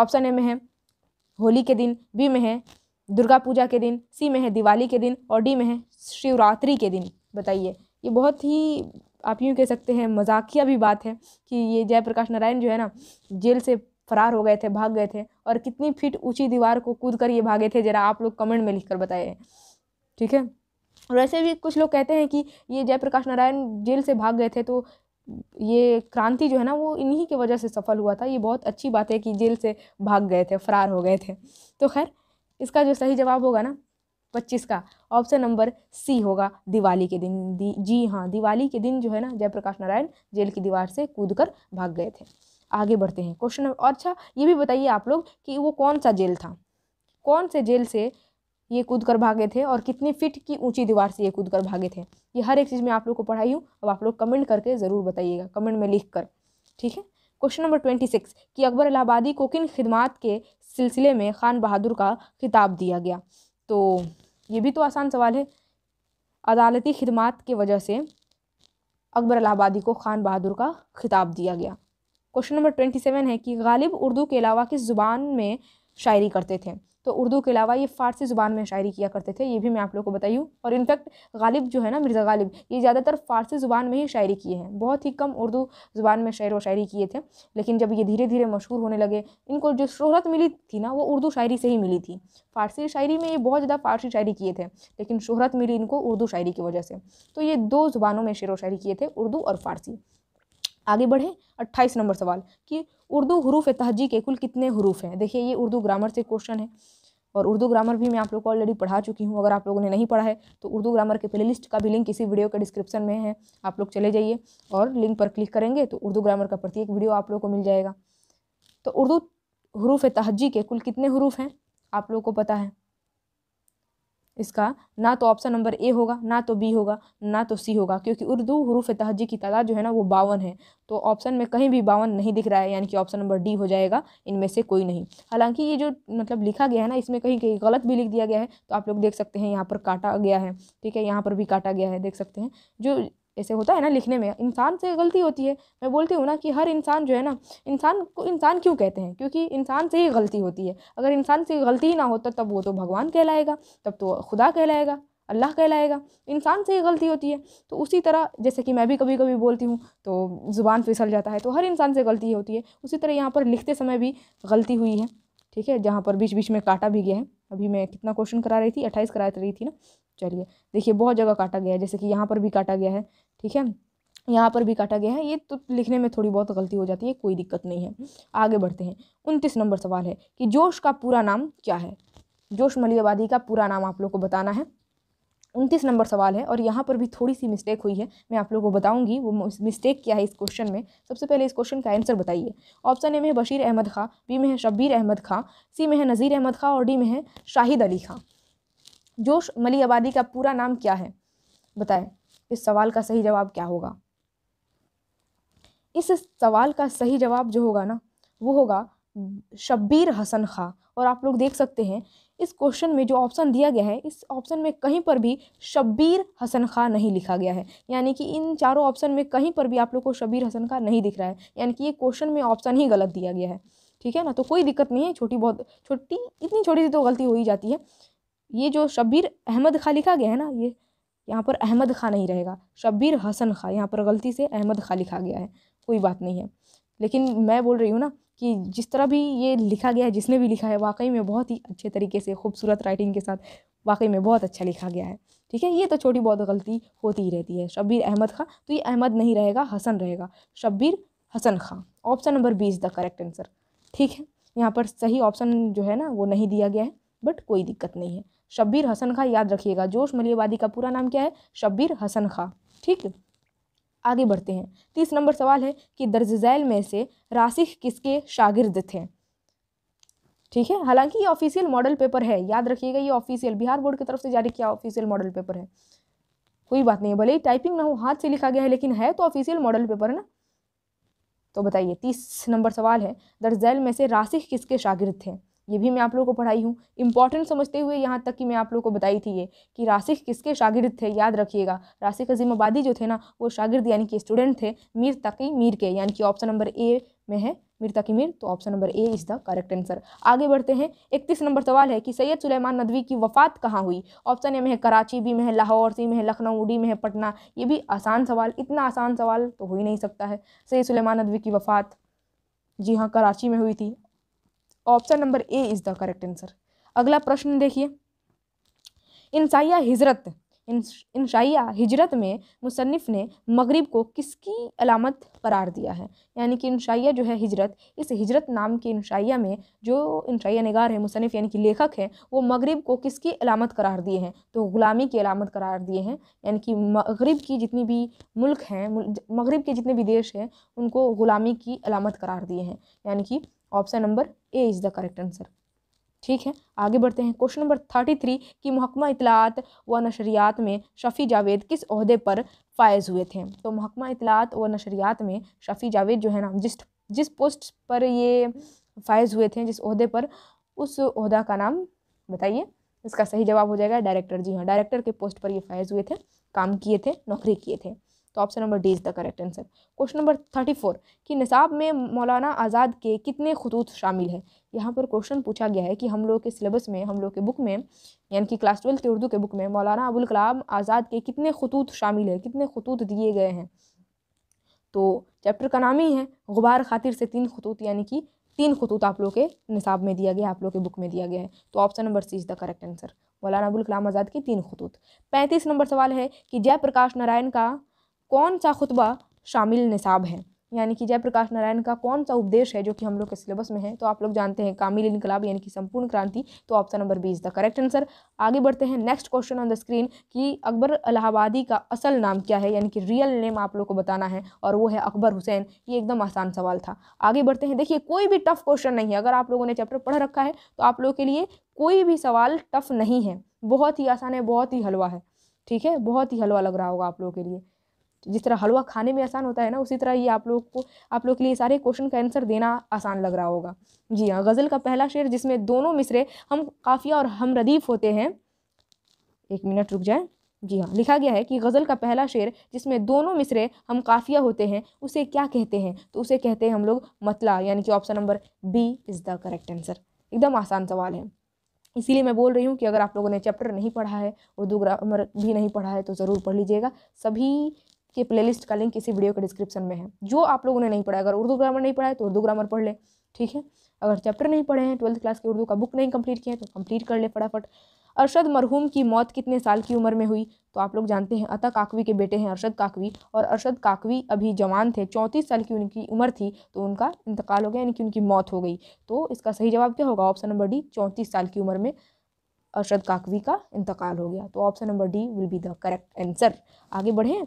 ऑप्शन ए में है होली के दिन बी में है दुर्गा पूजा के दिन सी में है दिवाली के दिन और डी में है शिवरात्रि के दिन बताइए ये बहुत ही आप यूँ कह सकते हैं मजाकिया भी बात है कि ये जयप्रकाश नारायण जो है ना जेल से फरार हो गए थे भाग गए थे और कितनी फीट ऊंची दीवार को कूद कर ये भागे थे ज़रा आप लोग कमेंट में लिख कर बताइए ठीक है वैसे भी कुछ लोग कहते हैं कि ये जयप्रकाश नारायण जेल से भाग गए थे तो ये क्रांति जो है ना वो इन्हीं की वजह से सफल हुआ था ये बहुत अच्छी बात है कि जेल से भाग गए थे फरार हो गए थे तो खैर इसका जो सही जवाब होगा ना पच्चीस का ऑप्शन नंबर सी होगा दिवाली के दिन दी जी हाँ दिवाली के दिन जो है ना जयप्रकाश नारायण जेल की दीवार से कूद कर भाग गए थे आगे बढ़ते हैं क्वेश्चन और अच्छा ये भी बताइए आप लोग कि वो कौन सा जेल था कौन से जेल से ये कूद कर भागे थे और कितने फिट की ऊंची दीवार से ये कूद कर भागे थे ये हर एक चीज़ में आप लोग को पढ़ाई हूँ अब आप लोग कमेंट करके ज़रूर बताइएगा कमेंट में लिख कर ठीक है क्वेश्चन नंबर ट्वेंटी सिक्स कि अकबर इलाहाबादी को किन खिदमत के सिलसिले में खान बहादुर का खिताब दिया गया तो ये भी तो आसान सवाल है अदालती खिदमत के वजह से अकबर इलाहाबादी को खान बहादुर का खिताब दिया गया क्वेश्चन नंबर ट्वेंटी सेवन है कि गालिब उर्दू के अलावा किस ज़ुबान में शायरी करते थे तो उर्दू के अलावा ये फ़ारसी ज़ुबान में शायरी किया करते थे ये भी मैं आप लोग को बताई हूँ और इनफैक्ट गालिब जो है ना मिर्ज़ा गालिब ये ज़्यादातर फ़ारसी ज़ुबान में ही शायरी किए हैं बहुत ही कम उर्दू ज़ुबान में शायर व शायरी किए थे लेकिन जब ये धीरे धीरे मशहूर होने लगे इनको जो शहरत मिली थी ना वो उर्दू शायरी से ही मिली थी फ़ारसी शायरी में ये बहुत ज़्यादा फ़ारसी शायरी किए थे लेकिन शहरत मिली इनको उर्दू शायरी की वजह से तो ये दो ज़ुबानों में शेर व शायरी किए थे उर्दू और फ़ारसी आगे बढ़ें अट्ठाईस नंबर सवाल कि उर्दू हरूफ तहजी के कुल कितने हरूफ हैं देखिए ये उर्दू ग्रामर से क्वेश्चन है और उर्दू ग्रामर भी मैं आप लोग को ऑलरेडी पढ़ा चुकी हूँ अगर आप लोगों ने नहीं पढ़ा है तो उर्दू ग्रामर के लिस्ट का भी लिंक इसी वीडियो के डिस्क्रिप्शन में है आप लोग चले जाइए और लिंक पर क्लिक करेंगे तो उर्दू ग्रामर का प्रत्येक वीडियो आप लोग को मिल जाएगा तो उर्दू हरूफ तहजी के कुल कितने हरूफ हैं आप लोग को पता है इसका ना तो ऑप्शन नंबर ए होगा ना तो बी होगा ना तो सी होगा क्योंकि उर्दू हरूफ तहजी की तादाद जो है ना वो बावन है तो ऑप्शन में कहीं भी बावन नहीं दिख रहा है यानी कि ऑप्शन नंबर डी हो जाएगा इनमें से कोई नहीं हालांकि ये जो मतलब लिखा गया है ना इसमें कहीं कहीं गलत भी लिख दिया गया है तो आप लोग देख सकते हैं यहाँ पर काटा गया है ठीक है यहाँ पर भी काटा गया है देख सकते हैं जो ऐसे होता है ना लिखने में इंसान से गलती होती है मैं बोलती हूँ ना कि हर इंसान जो है ना इंसान को इंसान क्यों कहते हैं क्योंकि इंसान से ही गलती होती है अगर इंसान से गलती ही ना होता तब वो तो भगवान कहलाएगा तब तो खुदा कहलाएगा अल्लाह कहलाएगा इंसान से ही गलती होती है तो उसी तरह जैसे कि मैं भी कभी कभी बोलती हूँ तो ज़ुबान फिसल जाता है तो हर इंसान से गलती होती है उसी तरह यहाँ पर लिखते समय भी गलती हुई है ठीक है जहाँ पर बीच बीच में काटा भी गया है अभी मैं कितना क्वेश्चन करा रही थी अट्ठाईस करा रही थी ना चलिए देखिए बहुत जगह काटा गया है जैसे कि यहाँ पर भी काटा गया है ठीक है यहाँ पर भी काटा गया है ये तो लिखने में थोड़ी बहुत गलती हो जाती है कोई दिक्कत नहीं है आगे बढ़ते हैं उनतीस नंबर सवाल है कि जोश का पूरा नाम क्या है जोश मलियाबादी का पूरा नाम आप लोग को बताना है उनतीस नंबर सवाल है और यहाँ पर भी थोड़ी सी मिस्टेक हुई है मैं आप लोगों को बताऊंगी वो मिस्टेक क्या है इस क्वेश्चन में सबसे पहले इस क्वेश्चन का आंसर बताइए ऑप्शन ए में है बशीर अहमद खां बी में है शब्बीर अहमद खां सी में है नज़ीर अहमद खां और डी में है शाहिद अली खां जोश मलियाबादी का पूरा नाम क्या है बताएं इस सवाल का सही जवाब क्या होगा इस सवाल का सही जवाब जो होगा ना वो होगा शब्बीर हसन खां और आप लोग देख सकते हैं इस क्वेश्चन में जो ऑप्शन दिया गया है इस ऑप्शन में कहीं पर भी शब्बीर हसन खां नहीं लिखा गया है यानी कि इन चारों ऑप्शन में कहीं पर भी आप लोग को शब्बीर हसन खां नहीं दिख रहा है यानी कि ये क्वेश्चन में ऑप्शन ही गलत दिया गया है ठीक है ना तो कोई दिक्कत नहीं है छोटी बहुत छोटी इतनी छोटी सी तो गलती हो ही जाती है ये जो शब्बीर अहमद खां लिखा गया है ना ये यहाँ पर अहमद खां नहीं रहेगा शब्बीर हसन खां यहाँ पर गलती से अहमद खां लिखा गया है कोई बात नहीं है लेकिन मैं बोल रही हूँ ना कि जिस तरह भी ये लिखा गया है जिसने भी लिखा है वाकई में बहुत ही अच्छे तरीके से खूबसूरत राइटिंग के साथ वाकई में बहुत अच्छा लिखा गया है ठीक है ये तो छोटी बहुत गलती होती ही रहती है शब्बीर अहमद खां तो ये अहमद नहीं रहेगा हसन रहेगा Shabbir Hasan Khan option number B is the correct answer ठीक है यहाँ पर सही ऑप्शन जो है ना वो नहीं दिया गया है बट कोई दिक्कत नहीं है शब्बीर हसन खां याद रखिएगा जोश मलियाबादी का पूरा नाम क्या है शब्बीर हसन खां ठीक आगे बढ़ते हैं तीस नंबर सवाल है कि दर्ज झैल में से रासिख किसके शागिर्द थे ठीक है हालांकि ये ऑफिशियल मॉडल पेपर है याद रखिएगा ये ऑफिशियल बिहार बोर्ड की तरफ से जारी किया ऑफिशियल मॉडल पेपर है कोई बात नहीं है भले ही टाइपिंग ना हो हाथ से लिखा गया है लेकिन है तो ऑफिशियल मॉडल पेपर है ना तो बताइए तीस नंबर सवाल है दर्ज झैल में से रासिख किसके शागिर्द थे ये भी मैं आप लोगों को पढ़ाई हूँ इंपॉर्टेंट समझते हुए यहाँ तक कि मैं आप लोगों को बताई थी ये कि राशिक किसके शागिर्द थे याद रखिएगा राशिक आबादी जो थे ना वो शागिर्द यानी कि स्टूडेंट थे मीर तकी मीर के यानी कि ऑप्शन नंबर ए में है मीर तकी मीर तो option number A is the correct answer आगे बढ़ते हैं इकतीस नंबर सवाल है कि सैयद सुलेमान नदवी की वफ़ात कहाँ हुई ऑप्शन ए में है कराची बी में है लाहौर सी में है लखनऊ डी में है पटना ये भी आसान सवाल इतना आसान सवाल तो हो ही नहीं सकता है सैयद सुलेमान नदवी की वफ़ात जी हाँ कराची में हुई थी option number A is the correct answer अगला प्रश्न देखिए इंसाइया हिजरत इंशाइया हिजरत में मुसनफ़ ने मगरब को किसकी अलामत करार दिया है यानी कि इंशाइया जो है हिजरत इस हिजरत नाम के इंशाइया में जो इंशाइया नगार है मुसनफ़ यानी कि लेखक हैं वो मगरब को किसकी अलामत करार दिए हैं तो ग़ुलामी की अलामत करार दिए हैं यानी कि मगरब की जितनी भी मुल्क हैं मगरब के जितने भी देश हैं उनको ग़ुलामी की अलामत करार दिए हैं यानी कि option number A is the correct answer ठीक है आगे बढ़ते हैं क्वेश्चन नंबर थर्टी थ्री कि महकमा इतलात व नशरियात में शफ़ी जावेद किस अहदे पर फायज हुए थे तो महकमा इतलात व नशरियात में शफ़ी जावेद जो है ना जिस जिस पोस्ट पर ये फायज हुए थे जिस अहदे पर उस अहदा का नाम बताइए इसका सही जवाब हो जाएगा डायरेक्टर जी हाँ डायरेक्टर के पोस्ट पर ये फायज हुए थे काम किए थे नौकरी किए थे तो option number D is the correct answer question number thirty four कि निसाब में मौलाना आज़ाद के कितने खतूत शामिल हैं यहाँ पर क्वेश्चन पूछा गया है कि हम लोग के सिलेबस में हम लोग के बुक में यानी कि क्लास ट्वेल्थ के उर्दू के बुक में मौलाना अबुल कलाम आज़ाद के कितने खतूत शामिल हैं कितने खतूत दिए गए हैं तो चैप्टर का नाम ही है गुबार खातिर से तीन खतूत यानी कि तीन खतूत आप लोग के निसाब में दिया गया आप लोग के बुक में दिया गया है तो option number C is the correct answer Maulana Abul कलाम आज़ाद के तीन खतूत पैंतीस नंबर सवाल है कि जयप्रकाश नारायण का कौन सा खुतबा शामिल निसाब है यानी कि जयप्रकाश नारायण का कौन सा उपदेश है जो कि हम लोग के सिलेबस में है तो आप लोग जानते हैं कामिल इनकलाब यानी कि संपूर्ण क्रांति तो option number B is the correct answer आगे बढ़ते हैं next question on the screen कि अकबर अलाहाबादी का असल नाम क्या है यानी कि रियल नेम आप लोग को बताना है और वो है अकबर हुसैन ये एकदम आसान सवाल था आगे बढ़ते हैं देखिए कोई भी टफ क्वेश्चन नहीं है अगर आप लोगों ने चैप्टर पढ़ रखा है तो आप लोगों के लिए कोई भी सवाल टफ नहीं है बहुत ही आसान है बहुत ही हलवा है ठीक है बहुत ही हलवा लग रहा होगा आप लोगों के लिए जिस तरह हलवा खाने में आसान होता है ना उसी तरह ये आप लोग को आप लोग के लिए सारे क्वेश्चन का आंसर देना आसान लग रहा होगा जी हाँ गज़ल का पहला शेर जिसमें दोनों मिसरे हम काफ़िया और हम रदीफ होते हैं एक मिनट रुक जाए जी हाँ लिखा गया है कि गज़ल का पहला शेर जिसमें दोनों मिसरे हम काफ़िया होते हैं उसे क्या कहते हैं तो उसे कहते हैं हम लोग मतला यानी कि option number B is the correct answer एकदम आसान सवाल है इसीलिए मैं बोल रही हूँ कि अगर आप लोगों ने चैप्टर नहीं पढ़ा है उर्दू ग्रामर भी नहीं पढ़ा है तो ज़रूर पढ़ लीजिएगा सभी के प्लेलिस्ट का लिंक इसी वीडियो के डिस्क्रिप्शन में है जो आप लोगों ने नहीं पढ़ा अगर उर्दू ग्रामर नहीं पढ़ा है तो उर्दू ग्रामर पढ़ लें ठीक है अगर चैप्टर नहीं पढ़े हैं ट्वेल्थ क्लास के उर्दू का बुक नहीं कंप्लीट किया है तो कंप्लीट कर ले फटाफट अरशद मरहूम की मौत कितने साल की उम्र में हुई तो आप लोग जानते हैं अता काकवी के बेटे हैं अरशद काकवी और अरशद काकवी अभी जवान थे चौंतीस साल की उनकी उम्र थी तो उनका इंतकाल हो गया यानी कि उनकी मौत हो गई तो इसका सही जवाब क्या होगा ऑप्शन नंबर डी चौंतीस साल की उम्र में अरशद काकवी का इंतकाल हो गया तो option number D will be the correct answer आगे बढ़ें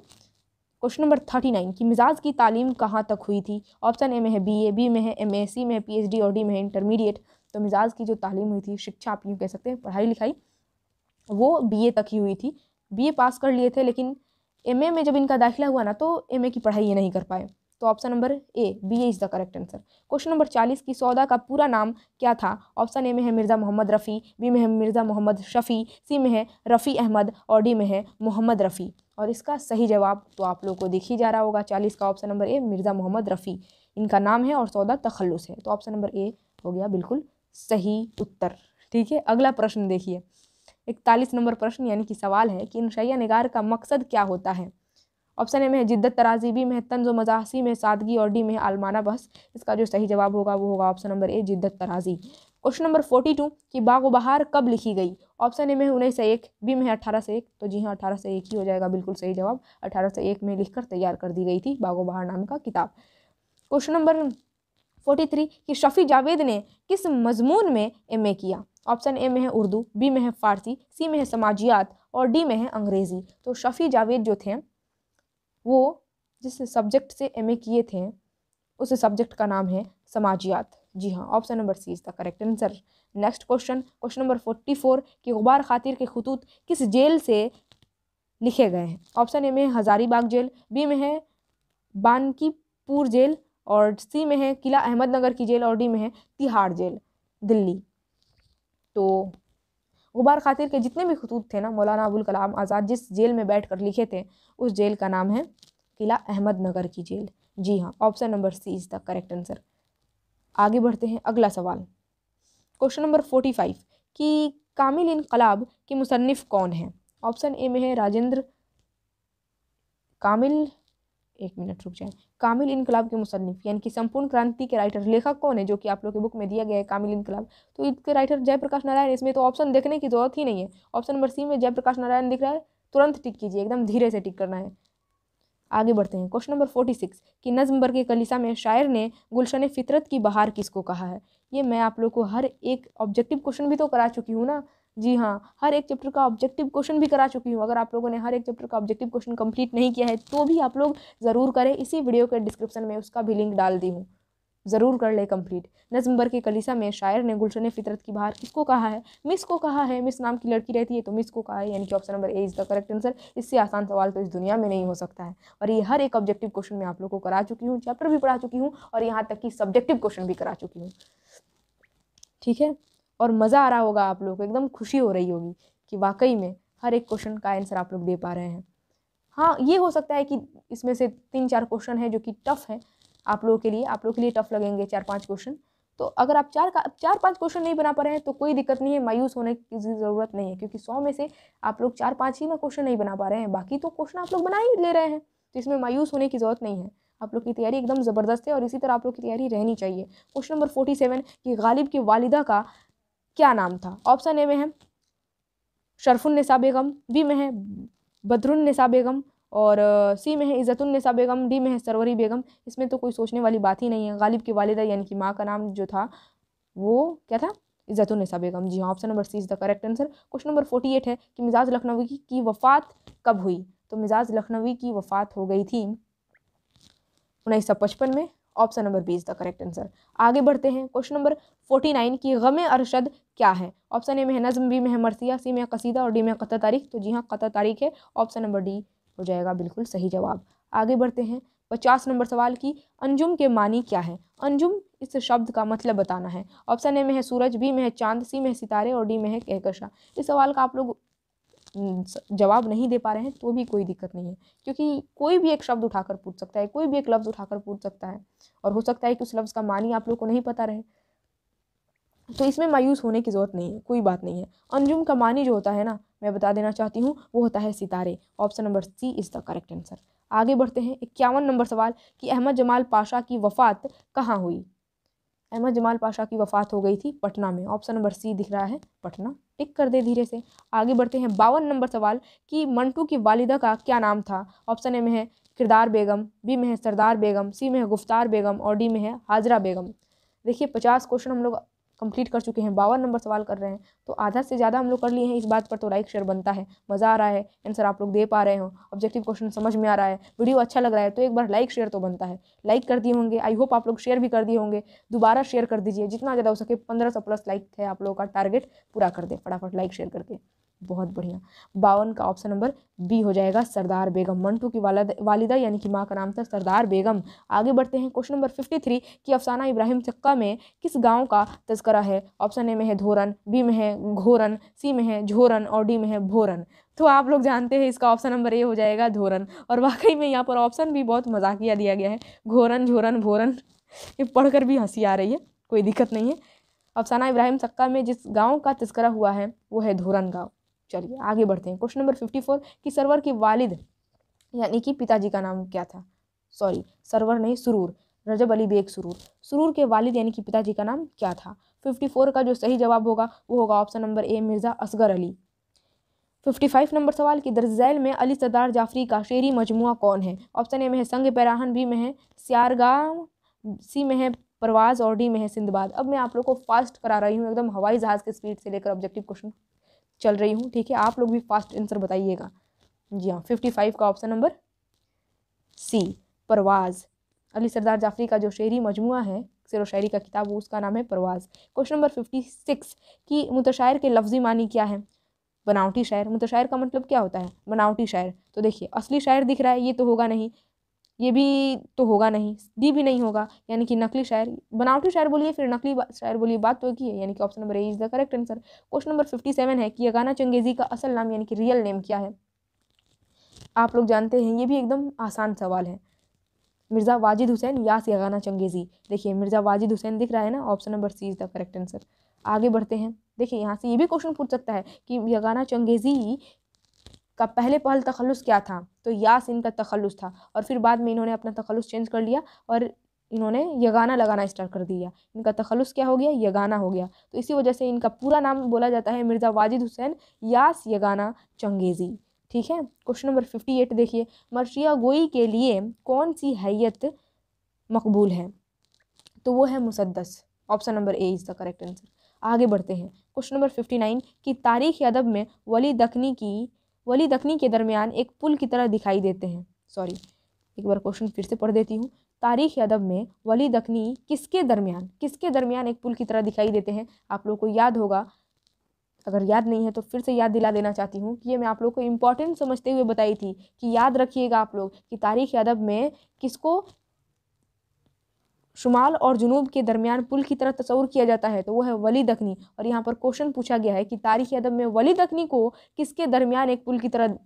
क्वेश्चन नंबर थर्टी नाइन की मिजाज की तालीम कहाँ तक हुई थी ऑप्शन ए में है बी ए बी में है एम ए सी में है पी एच डी और डी में है इंटरमीडिएट तो मिजाज की जो तालीम हुई थी शिक्षा आप यूँ कह सकते हैं पढ़ाई लिखाई वो बी ए तक ही हुई थी बी ए पास कर लिए थे लेकिन एम ए में जब इनका दाखिला हुआ ना तो एम ए की पढ़ाई ये नहीं कर पाए तो option number A B A is the correct answer question number चालीस की सौदा का पूरा नाम क्या था ऑप्शन ए में है मिर्ज़ा मोहम्मद रफ़ी बी में है मिर्ज़ा मोहम्मद शफ़ी सी में है रफ़ी अहमद और डी में है मोहम्मद रफ़ी और इसका सही जवाब तो आप लोग को देख ही जा रहा होगा चालीस का option number A Mirza Mohammad Rafi इनका नाम है और सौदा तखलुस है तो ऑप्शन नंबर ए हो गया बिल्कुल सही उत्तर ठीक है अगला प्रश्न देखिए इकतालीस नंबर प्रश्न यानी कि सवाल है कि नशैया निगार का मकसद क्या होता है ऑप्शन ए में है जिद्दत तराजी बी में तंज व मजासी में सादगी और डी में आलमाना बहस इसका जो सही जवाब होगा वो होगा ऑप्शन नंबर ए जिद्दत तराजी क्वेश्चन नंबर फोर्टी टू कि बाग बहार कब लिखी गई ऑप्शन ए में है उन्नीस सौ एक बी में है अठारह सौ एक तो जी हाँ अठारह सौ एक ही हो जाएगा बिल्कुल सही जवाब अठारह सौ एक में लिखकर तैयार कर दी गई थी बागो बहार नाम का किताब क्वेश्चन नंबर फोर्टी थ्री कि शफ़ी जावेद ने किस मजमून में एम किया ऑप्शन ए में है उर्दू बी में है फ़ारसी सी में है समाजियात और डी में है अंग्रेज़ी तो शफ़ी जावेद जो थे वो जिस सब्जेक्ट से एम किए थे उस सब्जेक्ट का नाम है समाजियात जी हाँ option number C is the correct answer next question question number forty four कि गुबार खातिर के खतूत किस जेल से लिखे गए हैं ऑप्शन ए में हज़ारीबाग जेल बी में है बानकीपुर जेल और सी में है किला अहमदनगर की जेल और डी में है तिहाड़ जेल दिल्ली तो गुबार खातिर के जितने भी खतूत थे ना मौलाना अबुल कलाम आज़ाद जिस जेल में बैठ कर लिखे थे उस जेल का नाम है किला अहमदनगर की जेल जी हाँ option number C is the correct answer आगे बढ़ते हैं अगला सवाल क्वेश्चन नंबर फोर्टी फाइव कि कामिल इनकलाब के मुसनफ़ कौन हैं ऑप्शन ए में है राजेंद्र कामिल एक मिनट रुक जाए कामिल इनकलाब के मुसनफ़ यानी कि संपूर्ण क्रांति के राइटर लेखक कौन है जो कि आप लोग के बुक में दिया गया है कामिल इनकलाब तो इसके राइटर जयप्रकाश नारायण इसमें तो ऑप्शन देखने की जरूरत ही नहीं है ऑप्शन नंबर सी में जयप्रकाश नारायण दिख रहा है तुरंत टिक कीजिए एकदम धीरे से टिक करना है आगे बढ़ते हैं क्वेश्चन नंबर फोर्टी सिक्स कि नज्म बर के कलिसा में शायर ने गुलशन फितरत की बहार किसको कहा है ये मैं आप लोग को हर एक ऑब्जेक्टिव क्वेश्चन भी तो करा चुकी हूँ ना जी हाँ हर एक चैप्टर का ऑब्जेक्टिव क्वेश्चन भी करा चुकी हूँ अगर आप लोगों ने हर एक चैप्टर का ऑब्जेक्टिव क्वेश्चन कंप्लीट नहीं किया है तो भी आप लोग ज़रूर करें इसी वीडियो के डिस्क्रिप्शन में उसका भी लिंक डाल दी हूँ ज़रूर कर ले कंप्लीट नजम्बर के कलीसा में शायर ने गुलशन फितरत की बाहर किसको कहा है मिस को कहा है मिस नाम की लड़की रहती है तो मिस को कहा है यानी कि option number A is the correct answer इससे आसान सवाल तो इस दुनिया में नहीं हो सकता है और ये हर एक ऑब्जेक्टिव क्वेश्चन मैं आप लोग को करा चुकी हूँ चैप्टर भी पढ़ा चुकी हूँ और यहाँ तक कि सब्जेक्टिव क्वेश्चन भी करा चुकी हूँ ठीक है और मज़ा आ रहा होगा आप लोग को एकदम खुशी हो रही होगी कि वाकई में हर एक क्वेश्चन का आंसर आप लोग दे पा रहे हैं हाँ ये हो सकता है कि इसमें से तीन चार क्वेश्चन है जो कि टफ है आप लोगों के लिए आप लोगों के लिए टफ लगेंगे चार पाँच क्वेश्चन तो अगर आप चार का चार पाँच क्वेश्चन नहीं बना पा रहे हैं तो कोई दिक्कत नहीं है मायूस होने की ज़रूरत नहीं है क्योंकि सौ में से आप लोग चार पाँच ही में क्वेश्चन नहीं बना पा रहे हैं बाकी तो क्वेश्चन आप लोग बना ही ले रहे हैं तो इसमें मायूस होने की ज़रूरत नहीं है आप लोग की तैयारी एकदम ज़बरदस्त है और इसी तरह आप लोग की तैयारी रहनी चाहिए क्वेश्चन नंबर फोर्टी सेवन कि गालिब की वालिदा का क्या नाम था ऑप्शन ए में है शरफुल निसा बेगम बी में है बदरुन निसा बेगम और सी में है इज़तुलनसा बेगम डी में है सरवरी बेगम इसमें तो कोई सोचने वाली बात ही नहीं है गालिब की वालदा यानी कि माँ का नाम जो था वो क्या था इज़तुलनसा बेगम जी हाँ option number C is the correct answer question number forty eight है कि मिजाज लखनवी की, की वफ़ात कब हुई तो मिजाज लखनवी की वफ़ात हो गई थी उन्नीस सौ पचपन में option number B is the correct answer आगे बढ़ते हैं क्वेश्चन नंबर फोर्टी नाइन की गम अरशद क्या है ऑप्शन ए में है नज़म बी में है मरसिया सी में कसीदा और डी में क़त तारीख तो जी हाँ क़त तारीख है ऑप्शन नंबर डी हो जाएगा बिल्कुल सही जवाब आगे बढ़ते हैं पचास नंबर सवाल की अंजुम के मानी क्या है अंजुम इस शब्द का मतलब बताना है ऑप्शन ए में है सूरज बी में है चांद सी में है सितारे और डी में है कहकशा इस सवाल का आप लोग जवाब नहीं दे पा रहे हैं तो भी कोई दिक्कत नहीं है क्योंकि कोई भी एक शब्द उठाकर पूछ सकता है कोई भी एक लफ्ज़ उठाकर पूछ सकता है और हो सकता है कि उस लफ्ज़ का मानी आप लोग को नहीं पता रहे तो इसमें मायूस होने की ज़रूरत नहीं है कोई बात नहीं है अंजुम का मानी जो होता है ना मैं बता देना चाहती हूँ वो होता है सितारे option number C is the correct answer आगे बढ़ते हैं इक्यावन नंबर सवाल कि अहमद जमाल पाशा की वफ़ात कहाँ हुई अहमद जमाल पाशा की वफ़ात हो गई थी पटना में ऑप्शन नंबर सी दिख रहा है पटना टिक कर दे धीरे से आगे बढ़ते हैं बावन नंबर सवाल कि मंटू की वालिदा का क्या नाम था ऑप्शन ए में है किरदार बेगम बी में है सरदार बेगम सी में है गुफ्तार बेगम और डी में है हाजरा बेगम देखिए पचास क्वेश्चन हम लोग कंप्लीट कर चुके हैं बावन नंबर सवाल कर रहे हैं तो आधा से ज़्यादा हम लोग कर लिए हैं इस बात पर तो लाइक शेयर बनता है मज़ा आ रहा है आंसर आप लोग दे पा रहे हो ऑब्जेक्टिव क्वेश्चन समझ में आ रहा है वीडियो अच्छा लग रहा है तो एक बार लाइक शेयर तो बनता है लाइक कर दिए होंगे आई होप आप लोग शेयर भी कर दिए होंगे दोबारा शेयर कर दीजिए जितना ज़्यादा हो सके पंद्रह सौ प्लस लाइक है आप लोगों का टारगेट पूरा कर दे फटाफट लाइक शेयर करके बहुत बढ़िया बावन का ऑप्शन नंबर बी हो जाएगा सरदार बेगम मंटू की वालद वालिदा यानी कि माँ का नाम था सरदार बेगम आगे बढ़ते हैं क्वेश्चन नंबर फिफ्टी थ्री कि अफसाना इब्राहिम चक्का में किस गाँव का तस्करा है ऑप्शन ए में है धोरन बी में है घोरन सी में है झोरन और डी में है भोरन तो आप लोग जानते हैं इसका ऑप्शन नंबर ए हो जाएगा धोरन और वाकई में यहाँ पर ऑप्शन भी बहुत मजाकिया दिया गया है घोरन झोरन भोरन ये पढ़कर भी हंसी आ रही है कोई दिक्कत नहीं है अफसाना इब्राहिम सक्का में जिस गांव का तस्करा हुआ है वो है धोरन गांव चलिए आगे बढ़ते हैं क्वेश्चन नंबर फिफ्टी फोर कि सरवर के वालिद यानी कि पिताजी का नाम क्या था सॉरी सरवर नहीं सुरूर रजब अली बेग सुरूर सुरूर के वालिद यानी कि पिताजी का नाम क्या था फिफ्टी फोर का जो सही जवाब होगा वो होगा option number A Mirza Asghar Ali fifty five number सवाल कि दर्जैल में अली सरदार जाफरी का शेरी मजमु कौन है ऑप्शन ए में है संग पैराहन बी में है सियारगा सी में है परवाज़ और डी में है सिंधबाद अब मैं आप लोग को फास्ट करा रही हूँ एकदम हवाई जहाज़ के स्पीड से लेकर ऑब्जेक्टिव क्वेश्चन चल रही हूँ ठीक है आप लोग भी फास्ट आंसर बताइएगा जी हाँ फिफ्टी फाइव का option number C Parwaz Ali Sardar Jafri का जो शेरी मजमू है सिर शायरी का किताब उसका नाम है Parwaz question number fifty six कि मुतशायर के लफ्जी मानी क्या है बनावटी शायर मुतशायर का मतलब क्या होता है बनावटी शायर तो देखिए असली शायर दिख रहा है ये तो होगा नहीं ये भी तो होगा नहीं डी भी नहीं होगा यानी कि नकली शायर बनावटी शायर बोलिए फिर नकली शायर बोलिए बात तो की है यानी कि option number A is the correct answer question number fifty seven है कि यगाना चंगेजी का असल नाम यानी कि रियल नेम क्या है आप लोग जानते हैं ये भी एकदम आसान सवाल है मिर्ज़ा वाजिद हुसैन यास यगाना चंगेज़ी देखिए मिर्ज़ा वाजिद हुसैन दिख रहा है ना option number C is the correct answer आगे बढ़ते हैं देखिए यहाँ से ये भी क्वेश्चन पूछ सकता है कि यगाना चंगेज़ी का पहले पहल तखलस क्या था तो यास इनका तखलस था और फिर बाद में इन्होंने अपना तखलस चेंज कर लिया और इन्होंने यगाना लगाना स्टार्ट कर दिया इनका तखलस क्या हो गया यगाना हो गया तो इसी वजह से इनका पूरा नाम बोला जाता है मिर्ज़ा वाजिद हुसैन यास यगाना चंगेज़ी ठीक है क्वेश्चन नंबर फिफ्टी एट देखिए मर्शिया गोई के लिए कौन सी हैत मकबूल है तो वो है मुसदस option number A is the correct answer आगे बढ़ते हैं क्वेश्चन नंबर फिफ्टी नाइन की तारीख अदब में वली दखनी की वली दखनी के दरमियान एक पुल की तरह दिखाई देते हैं सॉरी एक बार क्वेश्चन फिर से पढ़ देती हूँ तारीख अदब में वली दखनी किसके दरमियान किसके दरमियान एक पुल की तरह दिखाई देते हैं आप लोग को याद होगा अगर याद नहीं है तो फिर से याद दिला देना चाहती हूँ कि ये मैं आप लोग को इम्पॉर्टेंट समझते हुए बताई थी कि याद रखिएगा आप लोग कि तारीख अदब में किसको शुमाल और जुनूब के दरमियान पुल की तरह तस्वूर किया जाता है तो वो है वली दखनी और यहाँ पर क्वेश्चन पूछा गया है कि तारीख अदब में वली दखनी को किसके दरमियान एक पुल की तरह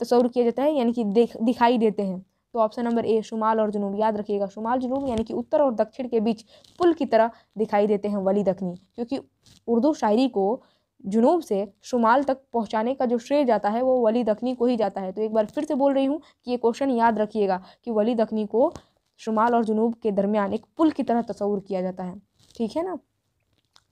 तस्वूर किया जाता है यानी कि देख दिखाई देते हैं तो ऑप्शन नंबर ए शुमाल और जुनूब याद रखिएगा शुमाल जुनूब यानी कि उत्तर और दक्षिण के बीच पुल की तरह दिखाई देते हैं वली दखनी क्योंकि उर्दू शायरी को जुनूब से शुमाल तक पहुंचाने का जो श्रेय जाता है वो वली दखनी को ही जाता है तो एक बार फिर से बोल रही हूँ कि ये क्वेश्चन याद रखिएगा कि वली दखनी को शुमाल और जुनूब के दरमियान एक पुल की तरह तस्वूर किया जाता है ठीक है ना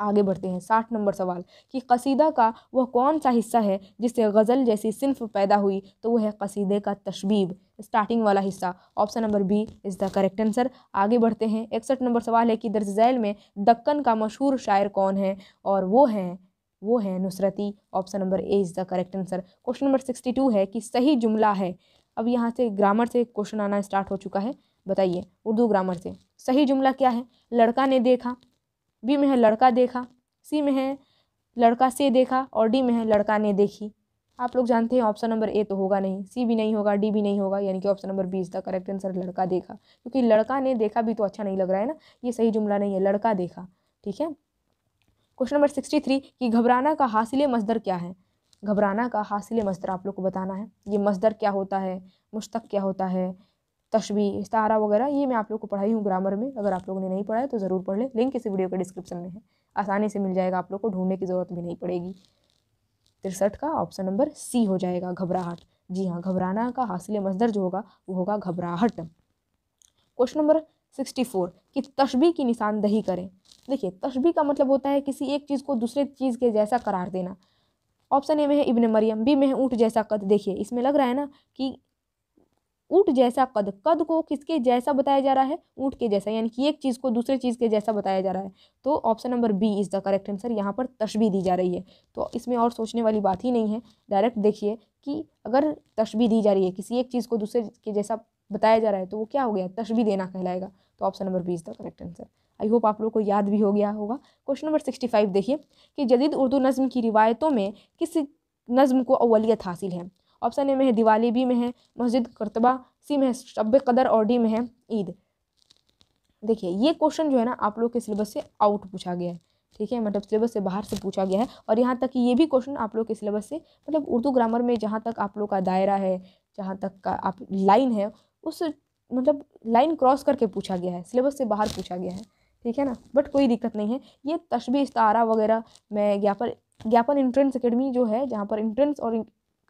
आगे बढ़ते हैं साठ नंबर सवाल कि कसीदा का वह कौन सा हिस्सा है जिससे गज़ल जैसी सिनफ पैदा हुई तो वह है कसीदे का तशबीब स्टार्टिंग वाला हिस्सा option number B is the correct answer आगे बढ़ते हैं इकसठ नंबर सवाल है कि दर्ज झैल में दक्कन का मशहूर शायर कौन है और वो हैं वो है Nusrati option number A is the correct answer question number sixty two है कि सही जुमला है अब यहाँ से ग्रामर से क्वेश्चन आना स्टार्ट हो चुका है बताइए उर्दू ग्रामर से सही जुमला क्या है लड़का ने देखा बी में है लड़का देखा सी में है लड़का से देखा और डी में है लड़का ने देखी आप लोग जानते हैं ऑप्शन नंबर ए तो होगा नहीं सी भी नहीं होगा डी भी नहीं होगा यानी कि ऑप्शन नंबर बी इसका करेक्ट आंसर लड़का देखा क्योंकि लड़का ने देखा भी तो अच्छा नहीं लग रहा है ना ये सही जुमला नहीं है लड़का देखा ठीक है क्वेश्चन नंबर सिक्सटी थ्री कि घबराना का हासिल मजदर क्या है घबराना का हासिल मजदर आप लोग को बताना है ये मजदर क्या होता है मुश्तक क्या होता है तशबी इस्तारा वगैरह ये मैं आप लोग को पढ़ाई हूँ ग्रामर में अगर आप लोगों ने नहीं पढ़ा है तो ज़रूर पढ़ लें लिंक इसी वीडियो के डिस्क्रिप्शन में है आसानी से मिल जाएगा आप लोग को ढूंढने की ज़रूरत भी नहीं पड़ेगी तिरसठ का ऑप्शन नंबर सी हो जाएगा घबराहट जी हाँ घबराना का हासिल मजदर जो होगा वो होगा घबराहट क्वेश्चन नंबर सिक्सटी फोर कि तशबी की निशानदही करें देखिए तशबी का मतलब होता है किसी एक चीज़ को दूसरे चीज़ के जैसा करार देना ऑप्शन ए में है इब्ने मरियम बी में है ऊँट जैसा कद देखिए इसमें लग रहा है ना कि ऊँट जैसा कद कद को किसके जैसा बताया जा रहा है ऊँट के जैसा यानी कि एक चीज़ को दूसरे चीज़ के जैसा बताया जा रहा है तो option number B is the correct answer यहाँ पर तशबी दी जा रही है तो इसमें और सोचने वाली बात ही नहीं है डायरेक्ट देखिए कि अगर तशबी दी जा रही है किसी एक चीज़ को दूसरे के जैसा बताया जा रहा है तो वो क्या हो गया तशबी देना कहलाएगा तो option number B is the correct answer I hope आप लोग को याद भी हो गया होगा क्वेश्चन नंबर सिक्सटी फाइव देखिए कि जदीद उर्दू नज़म की रिवायतों में किस नज़म को अवलियत हासिल है ऑप्शन ए में है दिवाली बी में है मस्जिद करतबा सी में है शब कदर और डी में है ईद देखिए ये क्वेश्चन जो है ना आप लोग के सिलेबस से आउट पूछा गया है ठीक है मतलब सिलेबस से बाहर से पूछा गया है और यहाँ तक कि ये भी क्वेश्चन आप लोग के सिलेबस से मतलब उर्दू ग्रामर में जहाँ तक आप लोग का दायरा है जहाँ तक का आप लाइन है उस मतलब लाइन क्रॉस करके पूछा गया है सिलेबस से बाहर पूछा गया है ठीक है ना बट कोई दिक्कत नहीं है ये तशबी इस्तारा वगैरह मैं ज्ञापन ज्ञापन इंट्रेंस अकेडमी जो है जहाँ पर इंट्रेंस और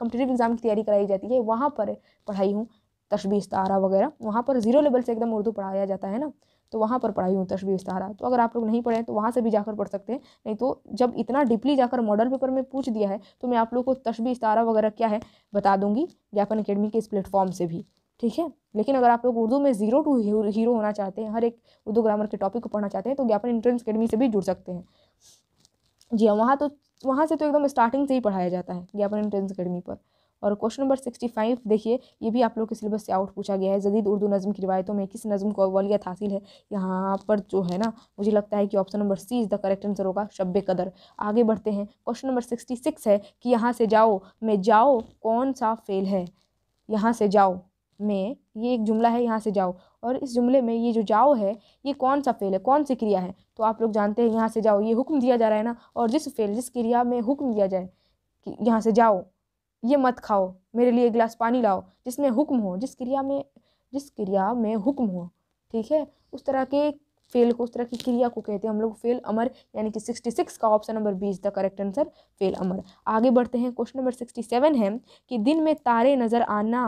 कम्पिटेटिव एग्ज़ाम की तैयारी कराई जाती है वहाँ पर पढ़ाई हूँ तशबी इस्तारा वगैरह वहाँ पर ज़ीरो लेवल से एकदम उर्दू पढ़ाया जाता है ना तो वहाँ पर पढ़ाई हूँ तशबी इस्तारा तो अगर आप लोग नहीं पढ़े तो वहाँ से भी जाकर पढ़ सकते हैं नहीं तो जब इतना डीपली जाकर मॉडल पेपर में पूछ दिया है तो मैं आप लोग को तशबी इस्तारा वगैरह क्या है बता दूँगी ज्ञापन अकेडमी के इस प्लेटफॉर्म से भी ठीक है लेकिन अगर आप लोग उर्दू में जीरो टू हीरो होना चाहते हैं हर एक उर्दू ग्रामर के टॉपिक को पढ़ना चाहते हैं तो ज्ञापन इंट्रेंस अकेडमी से भी जुड़ सकते हैं जी हाँ वहाँ तो वहाँ से तो एकदम स्टार्टिंग से ही पढ़ाया जाता है ज्ञापन इंट्रेंस अकेडमी पर और क्वेश्चन नंबर सिक्सटी फाइव देखिए ये भी आप लोग के सिलेबस से आउट पूछा गया है जदीद उर्दू नज़म की रिवायतों में किस नज़म को अवलियत हासिल है यहाँ पर जो है ना मुझे लगता है कि option number C is the correct answer होगा शब कदर आगे बढ़ते हैं क्वेश्चन नंबर सिक्सटी सिक्स है कि यहाँ से जाओ मैं जाओ कौन सा फेल है यहाँ से जाओ में ये एक जुमला है यहाँ से जाओ और इस जुमले में ये जो जाओ है ये कौन सा फेल है कौन सी क्रिया है तो आप लोग जानते हैं यहाँ से जाओ ये हुक्म दिया जा रहा है ना और जिस फेल जिस क्रिया में हुक्म दिया जाए कि यहाँ से जाओ ये मत खाओ मेरे लिए एक गिलास पानी लाओ जिसमें हुक्म हो जिस क्रिया में जिस क्रिया में हुक्म हो ठीक है उस तरह के फेल को उस तरह की क्रिया को कहते हैं हम लोग फेल अमर यानी कि सिक्सटी सिक्स का option number B is the correct answer फेल अमर आगे बढ़ते हैं क्वेश्चन नंबर सिक्सटी सेवन है कि दिन में तारे नज़र आना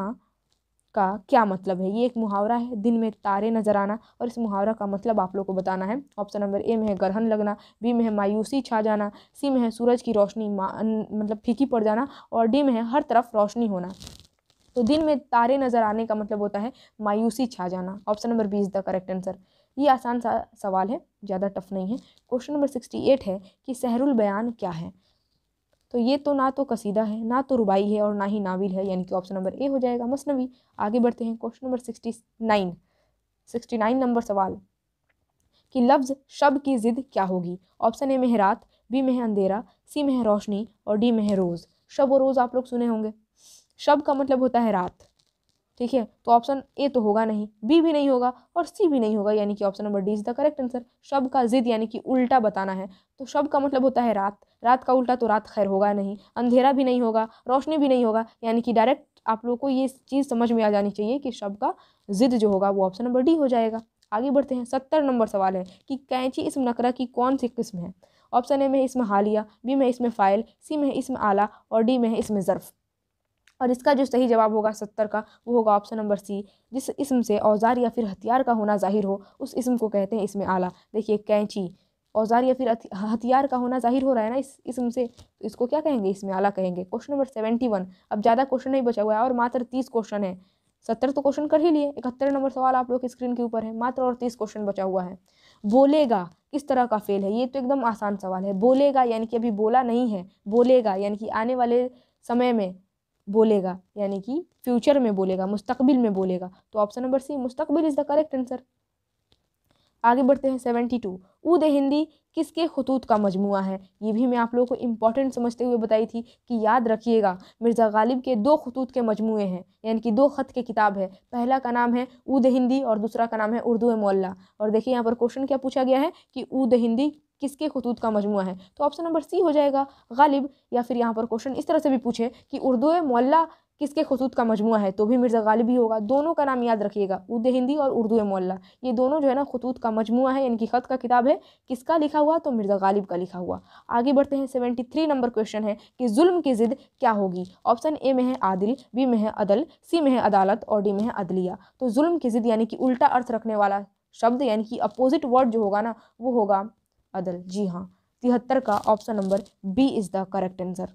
का क्या मतलब है ये एक मुहावरा है दिन में तारे नजर आना और इस मुहावरा का मतलब आप लोग को बताना है ऑप्शन नंबर ए में है ग्रहण लगना बी में है मायूसी छा जाना सी में है सूरज की रोशनी मतलब फीकी पड़ जाना और डी में है हर तरफ रोशनी होना तो दिन में तारे नजर आने का मतलब होता है मायूसी छा जाना option number B is the correct answer ये आसान सा सवाल है ज़्यादा टफ नहीं है क्वेश्चन नंबर सिक्सटी एट है कि सहरुल बयान क्या है तो ये तो ना तो कसीदा है ना तो रुबाई है और ना ही नाविल है यानी कि ऑप्शन नंबर ए हो जाएगा मसनवी आगे बढ़ते हैं question number sixty nine sixty nine number सवाल कि लफ्ज़ शब की ज़िद क्या होगी ऑप्शन ए में है रात बी में है अंधेरा सी में है रोशनी और डी में है रोज़ शब और रोज़ आप लोग सुने होंगे शब का मतलब होता है रात ठीक है तो ऑप्शन ए तो होगा नहीं बी भी नहीं होगा और सी भी नहीं होगा यानी कि option number D is the correct answer शब का जिद यानी कि उल्टा बताना है तो शब का मतलब होता है रात रात का उल्टा तो रात खैर होगा नहीं अंधेरा भी नहीं होगा रोशनी भी नहीं होगा यानी कि डायरेक्ट आप लोगों को ये चीज़ समझ में आ जानी चाहिए कि शब का जिद जो होगा वो ऑप्शन नंबर डी हो जाएगा आगे बढ़ते हैं सत्तर नंबर सवाल है कि कैंची इसम नकरा की कौन सी किस्म है ऑप्शन ए में इसमें हालिया बी में इसमें फ़ाइल सी में इसमें आला और डी में है इसमें ज़र्फ़ और इसका जो सही जवाब होगा सत्तर का वो होगा ऑप्शन नंबर सी जिस इसम से औजार या फिर हथियार का होना जाहिर हो उस इसम को कहते हैं इसमें आला देखिए कैंची औजार या फिर हथियार का होना जाहिर हो रहा है ना इस इसम से तो इसको क्या कहेंगे इसमें आला कहेंगे क्वेश्चन नंबर सेवेंटी वन अब ज़्यादा क्वेश्चन नहीं बचा हुआ है और मात्र तीस क्वेश्चन है सत्तर तो क्वेश्चन कर ही लिए इकहत्तर नंबर सवाल आप लोग की स्क्रीन के ऊपर है मात्र और तीस क्वेश्चन बचा हुआ है बोलेगा किस तरह का फेल है ये तो एकदम आसान सवाल है बोलेगा यानी कि अभी बोला नहीं है बोलेगा यानी कि आने वाले समय में बोलेगा यानी कि फ्यूचर में बोलेगा मुस्तकबिल में बोलेगा तो ऑप्शन नंबर सी मुस्तकबिल इज़ द करेक्ट आंसर आगे बढ़ते हैं सेवेंटी टू ऊद हिंदी किसके खतूत का मजमु है ये भी मैं आप लोगों को इम्पॉर्टेंट समझते हुए बताई थी कि याद रखिएगा मिर्ज़ा गालिब के दो खतूत के मजमुए हैं यानी कि दो ख़त के किताब है पहला का नाम है ऊद हिंदी और दूसरा का नाम है उर्दू मोल्ला और देखिए यहाँ पर क्वेश्चन क्या पूछा गया है कि ऊद हिंदी किसके खतूत का मजमू है तो ऑप्शन नंबर सी हो जाएगा गालिब या फिर यहाँ पर क्वेश्चन इस तरह से भी पूछे कि उर्दू मोल्ला किसके खसूत का मजमू है तो भी मिर्ज़ा गालिब ही होगा दोनों का नाम याद रखिएगा उर्द हिंदी और उर्दू मोल्ला ये दोनों जो है ना खतूत का मजमू है यानी कि ख़त का किताब है किसका लिखा हुआ तो मिर्ज़ा गालिब का लिखा हुआ आगे बढ़ते हैं सेवेंटी थ्री नंबर क्वेश्चन है कि जुल्म की ज़िद क्या होगी ऑप्शन ए में है आदिल बी में है अदल सी में है अदालत और डी में है अदलिया तो जुल्म की ज़िद यानी कि उल्टा अर्थ रखने वाला शब्द यानी कि अपोजिट वर्ड जो होगा ना वो होगा अदल जी हाँ तिहत्तर का option number B is the correct answer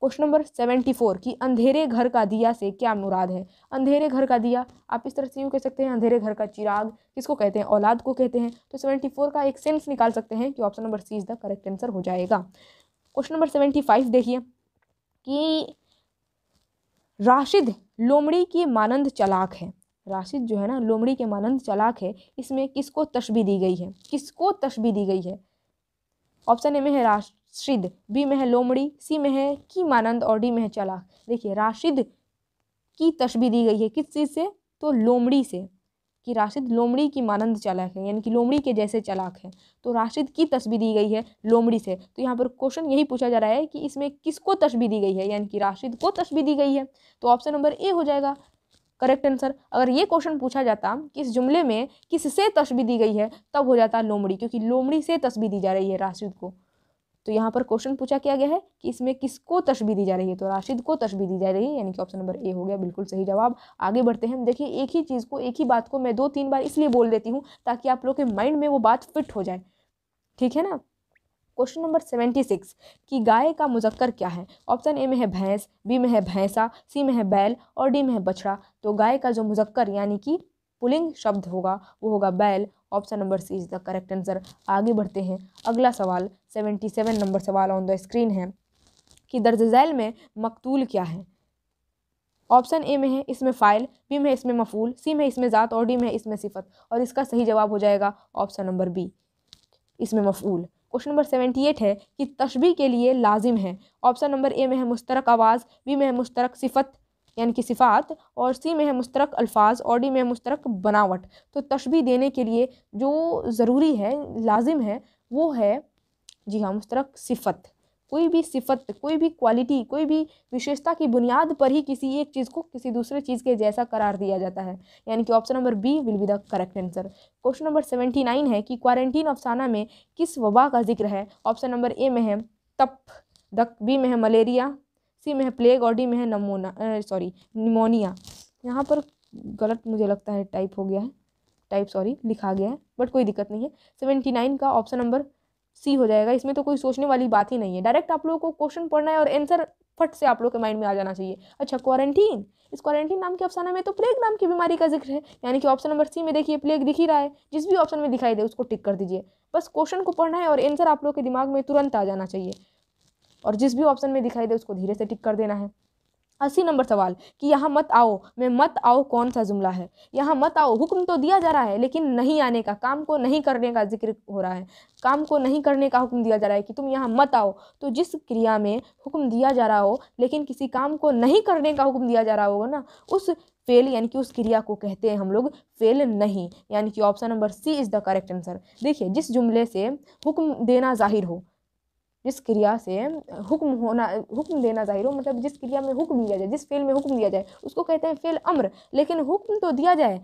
question number seventy four कि अंधेरे घर का दिया से क्या मुराद है अंधेरे घर का दिया आप इस तरह से यूँ कह सकते हैं अंधेरे घर का चिराग किसको कहते हैं औलाद को कहते हैं तो सेवेंटी फोर का एक सेंस निकाल सकते हैं कि option number C is the correct answer हो जाएगा क्वेश्चन नंबर सेवेंटी फाइव देखिए कि राशिद लोमड़ी की मानंद चलाक है राशिद जो है ना लोमड़ी के मानंद चलाक है इसमें किसको तशबी दी गई है किसको तशबी दी गई है ऑप्शन ए में है राश श्रिद बी में है लोमड़ी सी में है की मानंद और डी में है चालाक देखिए राशिद की तस्वीर दी गई है किस चीज़ से तो लोमड़ी से कि राशिद लोमड़ी की मानंद चलाक है यानी कि लोमड़ी के जैसे चलाक है तो राशिद की तस्वीर दी गई है लोमड़ी से तो यहाँ पर क्वेश्चन यही पूछा जा रहा है कि इसमें किसको तस्वीर दी गई है यानी कि राशिद को तस्वीर दी गई है तो ऑप्शन नंबर ए हो जाएगा करेक्ट आंसर अगर ये क्वेश्चन पूछा जाता कि इस जुमले में किससे तस्वीर दी गई है तब हो जाता लोमड़ी क्योंकि लोमड़ी से तस्वीर दी जा रही है राशिद को तो यहाँ पर क्वेश्चन पूछा किया गया है कि इसमें किसको तशबी दी जा रही है तो राशिद को तशबी दी जा रही है यानी कि ऑप्शन नंबर ए हो गया बिल्कुल सही जवाब आगे बढ़ते हैं हम देखिए एक ही चीज़ को एक ही बात को मैं दो तीन बार इसलिए बोल देती हूँ ताकि आप लोग के माइंड में वो बात फिट हो जाए ठीक है ना क्वेश्चन नंबर सेवेंटी सिक्स कि गाय का मुजक्कर क्या है ऑप्शन ए में है भैंस बी में है भैंसा सी में है बैल और डी में है बछड़ा तो गाय का जो मुजक्कर यानी कि पुलिंग शब्द होगा वो होगा बैल option number C is the correct answer आगे बढ़ते हैं अगला सवाल सेवेंटी सेवन नंबर सवाल ऑन द स्क्रीन है कि दर्ज झैल में मकतूल क्या है ऑप्शन ए में है इसमें फ़ाइल बी में इसमें मफूल सी में इसमें ज़ात और डी में इसमें सिफत और इसका सही जवाब हो जाएगा ऑप्शन नंबर बी इसमें मफूल क्वेश्चन नंबर सेवेंटी एट है कि तशबी के लिए लाजिम है ऑप्शन नंबर ए में है मुश्तरक आवाज़ बी में है मुश्तरक सिफत यानी कि सिफ़ात और सी में है मुश्तरक अल्फाज और डी में है मुश्तरक बनावट तो तशबी देने के लिए जो ज़रूरी है लाजिम है वो है जी हाँ मुश्तरक सिफ़त कोई भी सिफत कोई भी क्वालिटी कोई भी विशेषता की बुनियाद पर ही किसी एक चीज़ को किसी दूसरे चीज़ के जैसा करार दिया जाता है यानी कि option number B will be the correct answer question number seventy nine है कि क्वारंटीन अफसाना में किस वबा का जिक्र है ऑप्शन नंबर ए में है तप दक बी में है मलेरिया सी में है प्लेग और डी में है नमोना सॉरी निमोनिया यहाँ पर गलत मुझे लगता है टाइप हो गया है टाइप सॉरी लिखा गया है बट कोई दिक्कत नहीं है सेवेंटी नाइन का ऑप्शन नंबर सी हो जाएगा इसमें तो कोई सोचने वाली बात ही नहीं है डायरेक्ट आप लोगों को क्वेश्चन पढ़ना है और आंसर फट से आप लोग के माइंड में आ जाना चाहिए अच्छा क्वारंटीन इस क्वारंटीन नाम के अफसाना में तो प्लेग नाम की बीमारी का जिक्र है यानी कि ऑप्शन नंबर सी में देखिए प्लेग दिख ही रहा है जिस भी ऑप्शन में दिखाई दे उसको टिक कर दीजिए बस क्वेश्चन को पढ़ना है और आंसर आप लोग के दिमाग में तुरंत आ जाना चाहिए और जिस भी ऑप्शन में दिखाई दे उसको धीरे से टिक कर देना है अस्सी नंबर सवाल कि यहाँ मत आओ मैं मत आओ कौन सा जुमला है यहाँ मत आओ हुक्म तो दिया जा रहा है लेकिन नहीं आने का काम को नहीं करने का जिक्र हो रहा है काम को नहीं करने का हुक्म दिया जा रहा है कि तुम यहाँ मत आओ तो जिस क्रिया में हुक्म दिया जा रहा हो लेकिन किसी काम को नहीं करने का हुक्म दिया जा रहा होगा ना उस फेल यानी कि उस क्रिया को कहते हैं हम लोग फेल नहीं यानी कि option number C is the correct answer देखिए जिस जुमले से हुक्म देना जाहिर हो जिस क्रिया से हुक्म होना हुक्म देना ज़ाहिर हो मतलब जिस क्रिया में हुक्म दिया जाए जिस फेल में हुक्म दिया जाए उसको कहते हैं फेल अम्र लेकिन हुक्म तो दिया जाए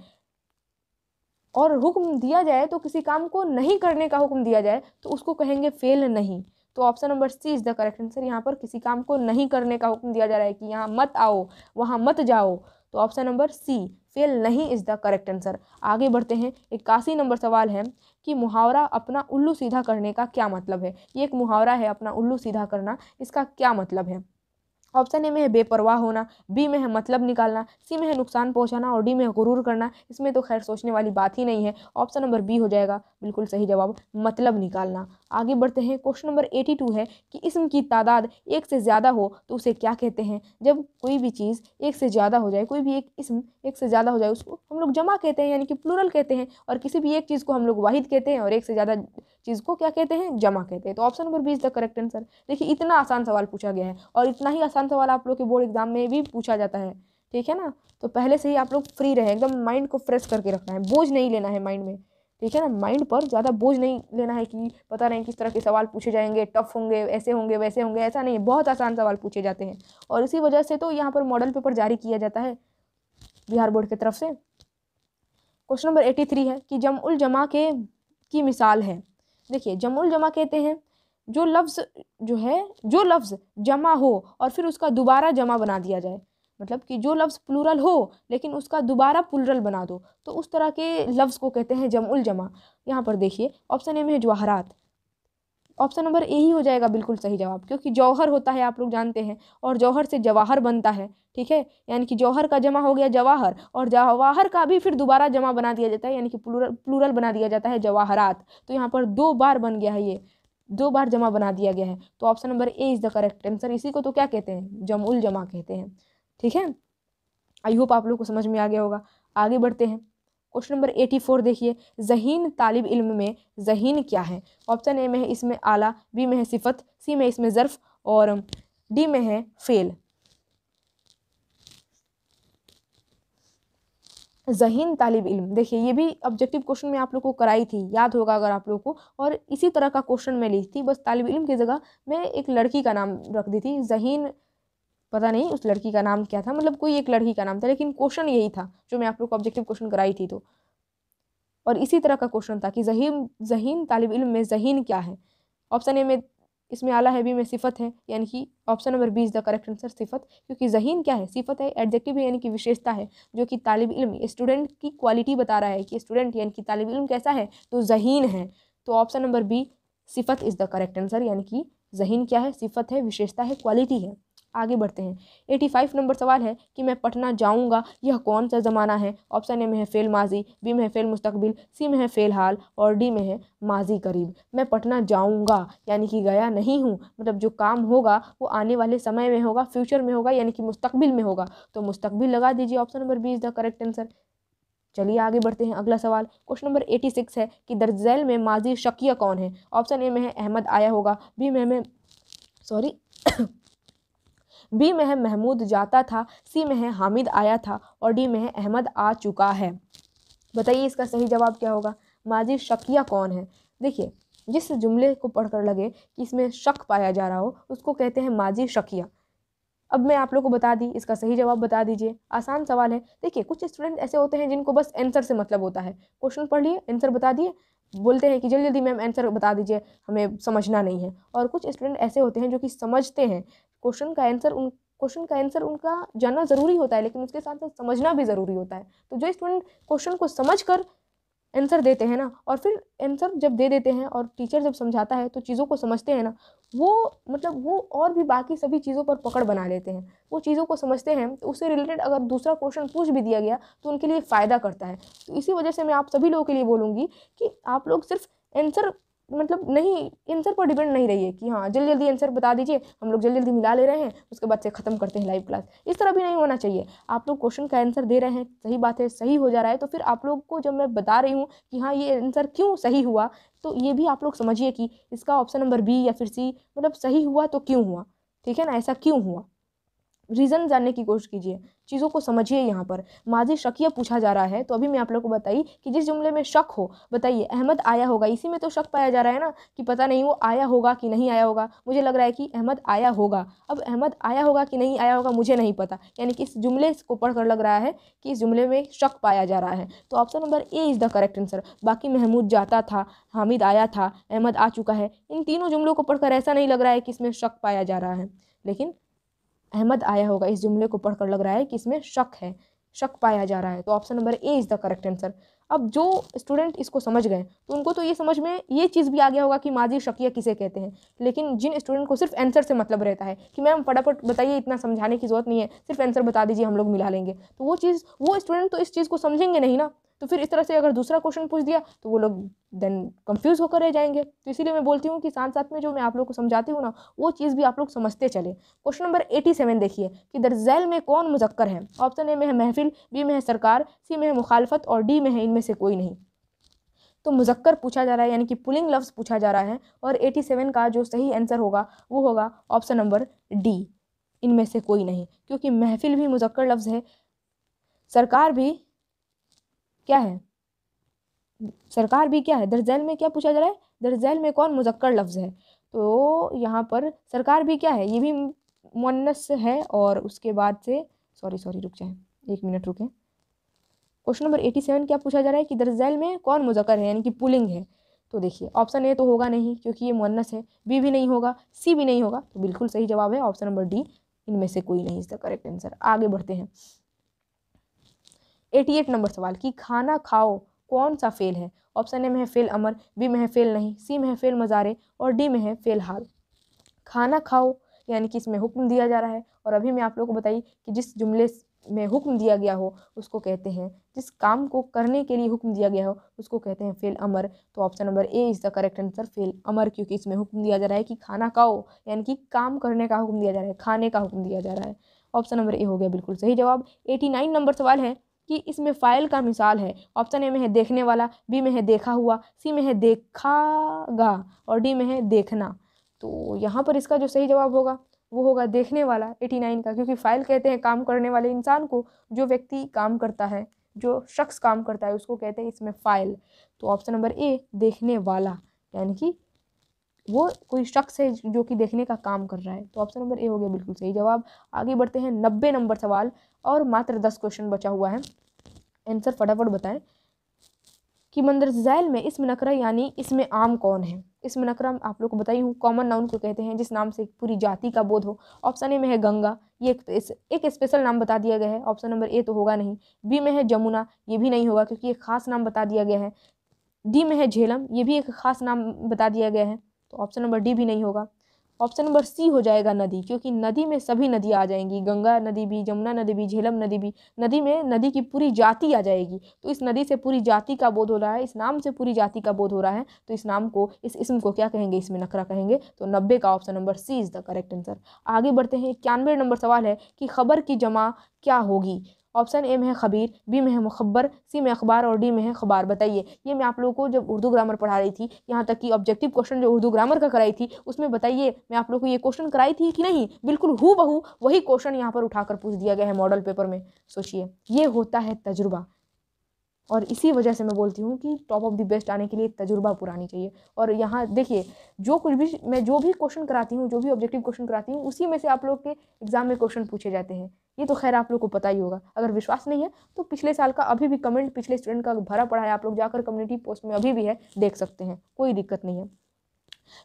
और हुक्म दिया जाए तो किसी काम को नहीं करने का हुक्म दिया जाए तो उसको कहेंगे फेल नहीं तो option number C is the correct answer यहाँ पर किसी काम को नहीं करने का हुक्म दिया जा रहा है कि यहाँ मत आओ वहाँ मत जाओ तो ऑप्शन नंबर सी फेल नहीं इज़ द करेक्ट आंसर आगे बढ़ते हैं इक्यासी नंबर सवाल है कि मुहावरा अपना उल्लू सीधा करने का क्या मतलब है ये एक मुहावरा है अपना उल्लू सीधा करना इसका क्या मतलब है ऑप्शन ए में है बेपरवाह होना बी में है मतलब निकालना सी में है नुकसान पहुंचाना और डी में है गुरूर करना इसमें तो खैर सोचने वाली बात ही नहीं है ऑप्शन नंबर बी हो जाएगा बिल्कुल सही जवाब मतलब निकालना आगे बढ़ते हैं क्वेश्चन नंबर एटी टू है कि इसम की तादाद एक से ज़्यादा हो तो उसे क्या कहते हैं जब कोई भी चीज़ एक से ज़्यादा हो जाए कोई भी एक इसम एक से ज़्यादा हो जाए उसको हम लोग जमा कहते हैं यानी कि प्लूरल कहते हैं और किसी भी एक चीज़ को हम लोग वाहिद कहते हैं और एक से ज़्यादा चीज़ को क्या कहते हैं जमा कहते हैं तो option number B is the correct answer देखिए इतना आसान सवाल पूछा गया है और इतना ही आसान आसान सवाल आप लोग के बोर्ड एग्जाम में भी पूछा जाता है ठीक है ना तो पहले से ही आप लोग फ्री रहें एकदम माइंड को फ्रेश करके रखना है बोझ नहीं लेना है माइंड में ठीक है ना माइंड पर ज़्यादा बोझ नहीं लेना है कि पता नहीं किस तरह के सवाल पूछे जाएंगे टफ होंगे ऐसे होंगे वैसे होंगे ऐसा नहीं बहुत आसान सवाल पूछे जाते हैं और इसी वजह से तो यहाँ पर मॉडल पेपर जारी किया जाता है बिहार बोर्ड की तरफ से क्वेश्चन नंबर एटी थ्री है कि जम उल जमा के की मिसाल है देखिए जम उल जमा कहते हैं जो लफ्ज़ जो है जो लफ्ज़ जमा हो और फिर उसका दोबारा जमा बना दिया जाए मतलब कि जो लफ्ज़ प्लूरल हो लेकिन उसका दोबारा प्लूरल बना दो तो उस तरह के लफ्ज़ को कहते हैं उल जमा यहाँ पर देखिए ऑप्शन ए में है जवाहरात ऑप्शन नंबर ए ही हो जाएगा बिल्कुल सही जवाब क्योंकि जौहर होता है आप लोग जानते हैं और जौहर से जवाहर बनता है ठीक है यानी कि जौहर का जमा हो गया जवाहर और जवाहर का भी फिर दोबारा जमा बना दिया जाता है यानी कि प्लूरल प्लूरल बना दिया जाता है जवाहरात तो यहाँ पर दो बार बन गया है ये दो बार जमा बना दिया गया है तो option number A is the correct answer इसी को तो क्या कहते हैं जमुल जमा कहते हैं ठीक है आई होप आप लोग को समझ में आ गया होगा आगे बढ़ते हैं क्वेश्चन नंबर एटी फोर देखिए जहीन तालिब इल्म में जहीन क्या है ऑप्शन ए में है इसमें आला बी में है सिफत सी में इसमें ज़र्फ़ और डी में है फेल जहीन तालब इल्म देखिए ये भी ऑब्जेक्टिव क्वेश्चन में आप लोग को कराई थी याद होगा अगर आप लोग को और इसी तरह का क्वेश्चन मैं ली थी बस तालब इल्म की जगह मैं एक लड़की का नाम रख दी थी जहीन पता नहीं उस लड़की का नाम क्या था मतलब कोई एक लड़की का नाम था लेकिन क्वेश्चन यही था जो मैं आप लोग को ऑब्जेक्टिव क्वेश्चन कराई थी तो और इसी तरह का क्वेश्चन था कि जहीन जहीन तालब इल्म में जहीन क्या है ऑप्शन ए में इसमें आला हैबी में सिफत है यानी कि option number B is the correct answer सिफत क्योंकि जहीन क्या है सिफत है एडजेक्टिव है यानी कि विशेषता है जो कि तालब इम स्टूडेंट की क्वालिटी बता रहा है कि स्टूडेंट यानी कि तालब इम कैसा है तो जहीन है तो ऑप्शन नंबर बी सिफत इज़ द करेक्ट आंसर यानी कि जहीन क्या है सिफत है विशेषता है क्वालिटी है आगे बढ़ते हैं एटी फाइव नंबर सवाल है कि मैं पटना जाऊँगा यह कौन सा ज़माना है ऑप्शन ए में है फ़ेल माजी बी में है फ़ेल मुस्तकबिल सी में है फ़ेल हाल और डी में है माजी करीब मैं पटना जाऊँगा यानी कि गया नहीं हूँ मतलब जो काम होगा वो आने वाले समय में होगा फ्यूचर में होगा यानी कि मुस्तकबिल में होगा तो मुस्तबिल लगा दीजिए option number B is the correct answer चलिए आगे बढ़ते हैं अगला सवाल क्वेश्चन नंबर एटी सिक्स है कि दर्जैल में माजी शकिया कौन है ऑप्शन ए में है अहमद आया होगा बी में में सॉरी बी में है महमूद जाता था सी में है हामिद आया था और डी में है अहमद आ चुका है बताइए इसका सही जवाब क्या होगा माजी शकिया कौन है देखिए जिस जुमले को पढ़कर लगे कि इसमें शक पाया जा रहा हो उसको कहते हैं माजी शकिया अब मैं आप लोग को बता दी इसका सही जवाब बता दीजिए आसान सवाल है देखिए कुछ स्टूडेंट ऐसे होते हैं जिनको बस आंसर से मतलब होता है क्वेश्चन पढ़ लिए आंसर बता दिए बोलते हैं कि जल्दी जल्दी मैम आंसर बता दीजिए हमें समझना नहीं है और कुछ स्टूडेंट ऐसे होते हैं जो कि समझते हैं क्वेश्चन का आंसर उन क्वेश्चन का आंसर उनका जानना ज़रूरी होता है लेकिन उसके साथ साथ समझना भी ज़रूरी होता है तो जो स्टूडेंट क्वेश्चन को समझ कर आंसर देते हैं ना और फिर आंसर जब दे देते हैं और टीचर जब समझाता है तो चीज़ों को समझते हैं ना वो मतलब वो और भी बाकी सभी चीज़ों पर पकड़ बना लेते हैं वो चीज़ों को समझते हैं तो उससे रिलेटेड अगर दूसरा क्वेश्चन पूछ भी दिया गया तो उनके लिए फ़ायदा करता है तो इसी वजह से मैं आप सभी लोगों के लिए बोलूँगी कि आप लोग सिर्फ आंसर मतलब नहीं आंसर पर डिपेंड नहीं रही है कि हाँ जल्दी जल्दी आंसर बता दीजिए हम लोग जल्दी जल्दी मिला ले रहे हैं उसके बाद से ख़त्म करते हैं लाइव क्लास इस तरह भी नहीं होना चाहिए आप लोग क्वेश्चन का आंसर दे रहे हैं सही बात है सही हो जा रहा है तो फिर आप लोग को जब मैं बता रही हूँ कि हाँ ये आंसर क्यों सही हुआ तो ये भी आप लोग समझिए कि इसका ऑप्शन नंबर बी या फिर सी मतलब सही हुआ तो क्यों हुआ ठीक है ना ऐसा क्यों हुआ रीज़न जानने की कोशिश कीजिए चीज़ों को समझिए यहाँ पर माजी शकिया पूछा जा रहा है तो अभी मैं आप लोग को बताई कि जिस जुमले में शक हो बताइए अहमद आया होगा इसी में तो शक पाया जा रहा है ना कि पता नहीं वो आया होगा कि नहीं आया होगा मुझे लग रहा है कि अहमद आया होगा अब अहमद आया होगा कि नहीं आया होगा मुझे नहीं पता यानी कि इस जुमले को पढ़कर लग रहा है कि इस जुमले में शक पाया जा रहा है तो option number A is the correct answer बाकी महमूद जाता था हामिद आया था अहमद आ चुका है इन तीनों जुमलों को पढ़कर ऐसा नहीं लग रहा है कि इसमें शक पाया जा रहा है लेकिन अहमद आया होगा इस जुमले को पढ़कर लग रहा है कि इसमें शक है शक पाया जा रहा है तो option number A is the correct answer अब जो स्टूडेंट इसको समझ गए तो उनको तो ये समझ में ये चीज़ भी आ गया होगा कि माजी शकिया किसे कहते हैं लेकिन जिन स्टूडेंट को सिर्फ आंसर से मतलब रहता है कि मैम फटाफट बताइए इतना समझाने की ज़रूरत नहीं है सिर्फ आंसर बता दीजिए हम लोग मिला लेंगे तो वो चीज़ वो स्टूडेंट तो इस चीज़ को समझेंगे नहीं ना तो फिर इस तरह से अगर दूसरा क्वेश्चन पूछ दिया तो वो लोग देन कंफ्यूज होकर रह जाएंगे तो इसीलिए मैं बोलती हूँ कि साथ साथ में जो मैं आप लोग को समझाती हूँ ना वो चीज़ भी आप लोग समझते चले क्वेश्चन नंबर एटी सेवन देखिए कि दरजैल में कौन मुजक्कर है ऑप्शन ए में है महफिल बी में है सरकार सी में है मुखालफत और डी में है इनमें से कोई नहीं तो मुजक्कर पूछा जा रहा है यानी कि पुलिंग लफ्ज़ पूछा जा रहा है और एटी सेवन का जो सही आंसर होगा वो होगा ऑप्शन नंबर डी इनमें से कोई नहीं क्योंकि महफिल भी मुजक्कर लफ्ज़ है सरकार भी क्या है सरकार भी क्या है दर्जैल में क्या पूछा जा रहा है दर्जैल में कौन मुजक्कर लफ्ज़ है तो यहाँ पर सरकार भी क्या है ये भी मुन्नस है और उसके बाद से सॉरी सॉरी रुक जाए एक मिनट रुकें क्वेश्चन नंबर एटी सेवन क्या पूछा जा रहा है कि दर्जैल में कौन मुजक्कर है यानी कि पुलिंग है तो देखिए ऑप्शन ए तो होगा नहीं क्योंकि ये मुन्नस है बी भी नहीं होगा सी भी नहीं होगा तो बिल्कुल सही जवाब है ऑप्शन नंबर डी इनमें से कोई नहीं इसका करेक्ट आंसर आगे बढ़ते हैं एटी एट नंबर सवाल कि खाना खाओ कौन सा फ़ेल है ऑप्शन ए में है फ़ेल अमर बी में है फ़ेल नहीं सी में है फ़ेल मज़ारे और डी में है फ़ेल हाल खाना खाओ यानी कि इसमें हुक्म दिया जा रहा है और अभी मैं आप लोगों को बताई कि जिस जुमले में हुक्म दिया गया हो उसको कहते हैं जिस काम को करने के लिए हुक्म दिया गया हो उसको कहते हैं फेल अमर तो option number A is the correct answer फेल अमर क्योंकि इसमें हुक्म दिया जा रहा है कि खाना खाओ यानी कि काम करने का हुक्म दिया जा रहा है खाने का हुक्म दिया जा रहा है ऑप्शन नंबर ए हो गया बिल्कुल सही जवाब एटी नाइन नंबर सवाल है कि इसमें फ़ाइल का मिसाल है ऑप्शन ए में है देखने वाला बी में है देखा हुआ सी में है देखागा और डी में है देखना तो यहाँ पर इसका जो सही जवाब होगा वो होगा देखने वाला एटी नाइन का क्योंकि फ़ाइल कहते हैं काम करने वाले इंसान को जो व्यक्ति काम करता है जो शख्स काम करता है उसको कहते हैं इसमें फ़ाइल तो ऑप्शन नंबर ए देखने वाला यानी कि वो कोई शख्स है जो कि देखने का काम कर रहा है तो ऑप्शन नंबर ए हो गया बिल्कुल सही जवाब आगे बढ़ते हैं नब्बे नंबर सवाल और मात्र दस क्वेश्चन बचा हुआ है आंसर फटाफट बताएं कि मंदर जैल में इसम नकरा यानी इसमें आम कौन है इसम नकरा आप लोग को बताई हूँ कॉमन नाउन को कहते हैं जिस नाम से पूरी जाति का बोध हो ऑप्शन ए में है गंगा ये एक, एक स्पेशल नाम बता दिया गया है ऑप्शन नंबर ए तो होगा नहीं बी में है जमुना ये भी नहीं होगा क्योंकि एक खास नाम बता दिया गया है डी में है झेलम ये भी एक खास नाम बता दिया गया है तो ऑप्शन नंबर डी भी नहीं होगा ऑप्शन नंबर सी हो जाएगा नदी क्योंकि नदी में सभी नदी आ जाएंगी गंगा नदी भी यमुना नदी भी झेलम नदी भी नदी में नदी की पूरी जाति आ जाएगी तो इस नदी से पूरी जाति का बोध हो रहा है इस नाम से पूरी जाति का बोध हो रहा है तो इस नाम को इस इसम को क्या कहेंगे इसमें नखरा कहेंगे तो नब्बे का option number C is the correct answer आगे बढ़ते हैं इक्यानवे नंबर सवाल है कि खबर की जमा क्या होगी ऑप्शन ए में है खबीर बी में है मुखबर सी में अखबार और डी में है खबार बताइए ये मैं आप लोगों को जब उर्दू ग्रामर पढ़ा रही थी यहाँ तक कि ऑब्जेक्टिव क्वेश्चन जो उर्दू ग्रामर का कराई थी उसमें बताइए मैं आप लोग को ये क्वेश्चन कराई थी कि नहीं बिल्कुल हु वही क्वेश्चन यहाँ पर उठाकर पूछ दिया गया है मॉडल पेपर में सोचिए ये होता है तजुर्बा और इसी वजह से मैं बोलती हूँ कि टॉप ऑफ द बेस्ट आने के लिए तजुर्बा पुरानी चाहिए और यहाँ देखिए जो कुछ भी मैं जो भी क्वेश्चन कराती हूँ जो भी ऑब्जेक्टिव क्वेश्चन कराती हूँ उसी में से आप लोग के एग्ज़ाम में क्वेश्चन पूछे जाते हैं ये तो खैर आप लोग को पता ही होगा अगर विश्वास नहीं है तो पिछले साल का अभी भी कमेंट पिछले स्टूडेंट का भरा पड़ा है आप लोग जाकर कम्युनिटी पोस्ट में अभी भी है देख सकते हैं कोई दिक्कत नहीं है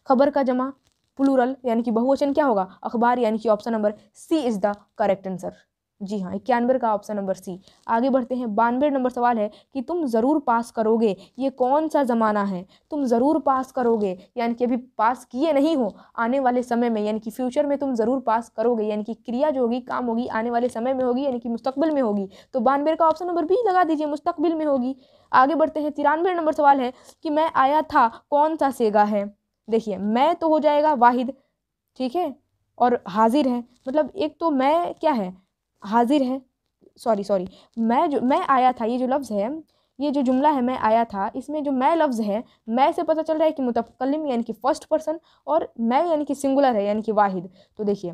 खबर का जमा प्लूरल यानी कि बहुवचन क्या होगा अखबार यानी कि option number C is the correct answer जी हाँ इक्यानवे का ऑप्शन नंबर सी आगे बढ़ते हैं बानवे नंबर सवाल है कि तुम ज़रूर पास करोगे ये कौन सा ज़माना है तुम ज़रूर पास करोगे यानी कि अभी पास किए नहीं हो आने वाले समय में यानी कि फ्यूचर में तुम ज़रूर पास करोगे यानी कि क्रिया जो होगी काम होगी आने वाले समय में होगी यानी कि मुस्तबिल में होगी तो बानवे का ऑप्शन नंबर बी लगा दीजिए मुस्तबिल में होगी आगे बढ़ते हैं तिरानवे नंबर सवाल है कि मैं आया था कौन सा सेगा है देखिए मैं तो हो जाएगा वाहिद ठीक है और हाजिर है मतलब एक तो मैं क्या है हाजिर है सॉरी सॉरी मैं जो मैं आया था ये जो लफ्ज़ है ये जो जुमला है मैं आया था इसमें जो मैं लफ्ज़ है मैं से पता चल रहा है कि मुतकलम यानी कि फ़र्स्ट पर्सन और मैं यानी कि सिंगुलर है यानी कि वाहिद तो देखिए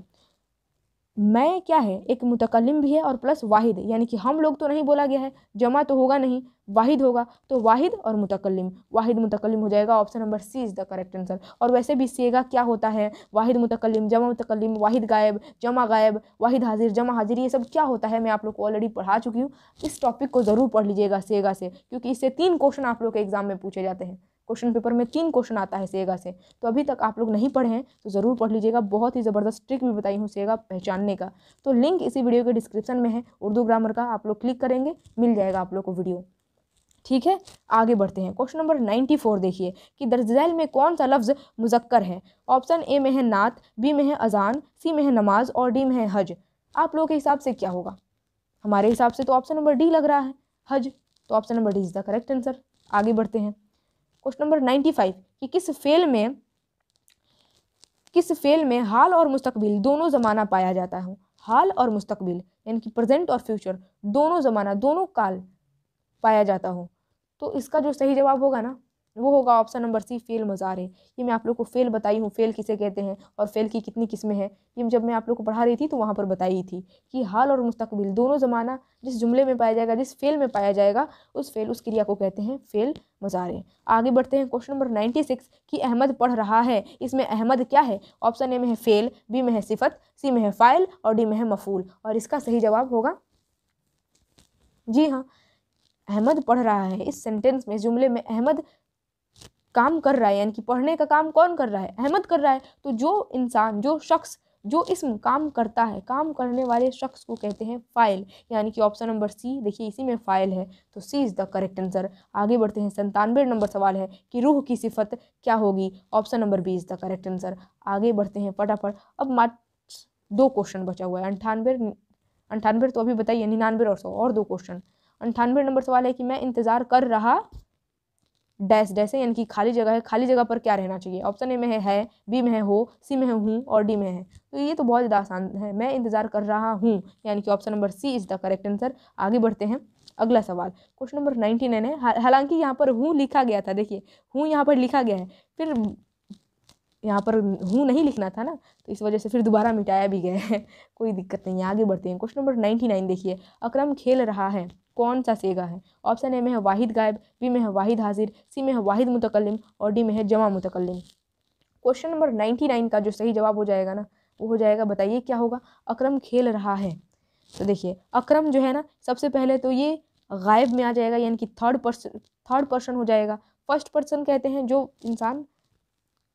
मैं क्या है एक मुतकलम भी है और प्लस वाहिद यानी कि हम लोग तो नहीं बोला गया है जमा तो होगा नहीं वाहिद होगा तो वाहिद और मुतकलम वाहिद मुतकलम हो जाएगा option number C is the correct answer और वैसे भी सेगा क्या होता है वाहिद मुतकलम जमा मुतकलम वाहिद गायब जमा गायब वाहिद हाजिर जमा हाजिर ये सब क्या होता है मैं आप लोग को ऑलरेडी पढ़ा चुकी हूँ इस टॉपिक को ज़रूर पढ़ लीजिएगा सेगा से क्योंकि इससे तीन क्वेश्चन आप लोग के एग्ज़ाम में पूछे जाते हैं क्वेश्चन पेपर में तीन क्वेश्चन आता है सेगा से तो अभी तक आप लोग नहीं पढ़े हैं तो ज़रूर पढ़ लीजिएगा बहुत ही ज़बरदस्त ट्रिक भी बताई हूँ सेगा पहचानने का तो लिंक इसी वीडियो के डिस्क्रिप्शन में है उर्दू ग्रामर का आप लोग क्लिक करेंगे मिल जाएगा आप लोग को वीडियो ठीक है आगे बढ़ते हैं क्वेश्चन नंबर नाइन्टी फोर देखिए कि दर्जैल में कौन सा लफ्ज़ मुजक्कर है ऑप्शन ए में है नात बी में है अजान सी में है नमाज और डी में है हज आप लोगों के हिसाब से क्या होगा हमारे हिसाब से तो ऑप्शन नंबर डी लग रहा है हज तो option number D is the correct answer आगे बढ़ते हैं क्वेश्चन नंबर नाइन्टी फाइव कि किस फेल में किस फेल में हाल और मुस्तकबिल दोनों ज़माना पाया जाता है हाल और मुस्तकबिल यानी कि प्रेजेंट और फ्यूचर दोनों ज़माना दोनों काल पाया जाता हो तो इसका जो सही जवाब होगा ना वो होगा ऑप्शन नंबर सी फेल मज़ार है ये मैं आप लोग को फेल बताई हूँ फेल किसे कहते हैं और फेल की कितनी किस्में हैं ये जब मैं आप लोग को पढ़ा रही थी तो वहाँ पर बताई थी कि हाल और मुस्तकबिल दोनों ज़माना जिस जुमले में पाया जाएगा जिस फेल में पाया जाएगा उस फेल उस क्रिया को कहते हैं फेल मज़ार है आगे बढ़ते हैं क्वेश्चन नंबर नाइन्टी सिक्स कि अहमद पढ़ रहा है इसमें अहमद क्या है ऑप्शन ए में है फेल बी में है सिफत सी में है फ़ाइल और डी में है मफूल और इसका सही जवाब होगा जी हाँ अहमद पढ़ रहा है इस सेंटेंस में जुमले में अहमद काम कर रहा है यानी कि पढ़ने का काम कौन कर रहा है अहमद कर रहा है तो जो इंसान जो शख्स जो इसम काम करता है काम करने वाले शख्स को कहते हैं फ़ाइल यानी कि ऑप्शन नंबर सी देखिए इसी में फ़ाइल है तो C is the correct answer आगे बढ़ते हैं संतानवे नंबर सवाल है कि रूह की सिफत क्या होगी option number B is the correct answer आगे बढ़ते हैं फटाफट अब मात्र दो क्वेश्चन बचा हुआ है अंठानवे अंठानवे तो अभी बताइए निन्यानवे और सौ और दो क्वेश्चन अंठानवे नंबर सवाल है कि मैं इंतज़ार कर रहा डैश डैश है यानी कि खाली जगह है खाली जगह पर क्या रहना चाहिए ऑप्शन ए में है है बी में है हो सी में है हूँ और डी में है तो ये तो बहुत ज़्यादा आसान है मैं इंतज़ार कर रहा हूँ यानी कि option number C is the correct answer आगे बढ़ते हैं अगला सवाल क्वेश्चन नंबर नाइन्टी नाइन है हालांकि यहाँ पर हूँ लिखा गया था देखिए हूँ यहाँ पर लिखा गया है फिर यहाँ पर हूँ नहीं लिखना था ना तो इस वजह से फिर दोबारा मिटाया भी गया है कोई दिक्कत नहीं है आगे बढ़ते हैं क्वेश्चन नंबर नाइन्टी नाइन देखिए अक्रम खेल रहा है कौन सा सेगा है ऑप्शन ए में है वाहिद गायब बी में है वाहिद हाजिर सी में है वाहिद मुतकलम और डी में है जमा मुतकलम क्वेश्चन नंबर नाइन्टी नाइन का जो सही जवाब हो जाएगा ना वो हो जाएगा बताइए क्या होगा अक्रम खेल रहा है तो देखिए अक्रम जो है ना सबसे पहले तो ये गायब में आ जाएगा यानी कि थर्ड पर्सन थर्ड पर्सन हो जाएगा फर्स्ट पर्सन कहते हैं जो इंसान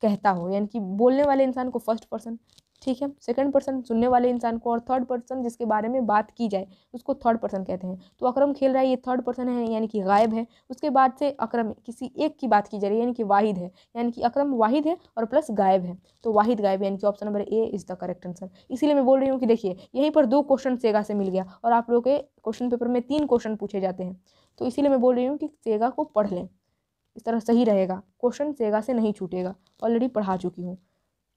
कहता हो यानी कि बोलने वाले इंसान को फर्स्ट पर्सन ठीक है सेकंड पर्सन सुनने वाले इंसान को और थर्ड पर्सन जिसके बारे में बात की जाए उसको थर्ड पर्सन कहते हैं तो अक्रम खेल रहा है ये थर्ड पर्सन है यानी कि गायब है उसके बाद से अक्रम किसी एक की बात की जा रही है यानी कि वाहिद है यानी कि अक्रम वाहिद है और प्लस गायब है तो वाहिद गायब यानी कि option number A is the correct answer इसीलिए मैं बोल रही हूँ कि देखिए यहीं पर दो क्वेश्चन सेगा से मिल गया और आप लोगों के क्वेश्चन पेपर में तीन क्वेश्चन पूछे जाते हैं तो इसीलिए मैं बोल रही हूँ कि सेगा को पढ़ लें इस तरह सही रहेगा क्वेश्चन सेगा से नहीं छूटेगा ऑलरेडी पढ़ा चुकी हूँ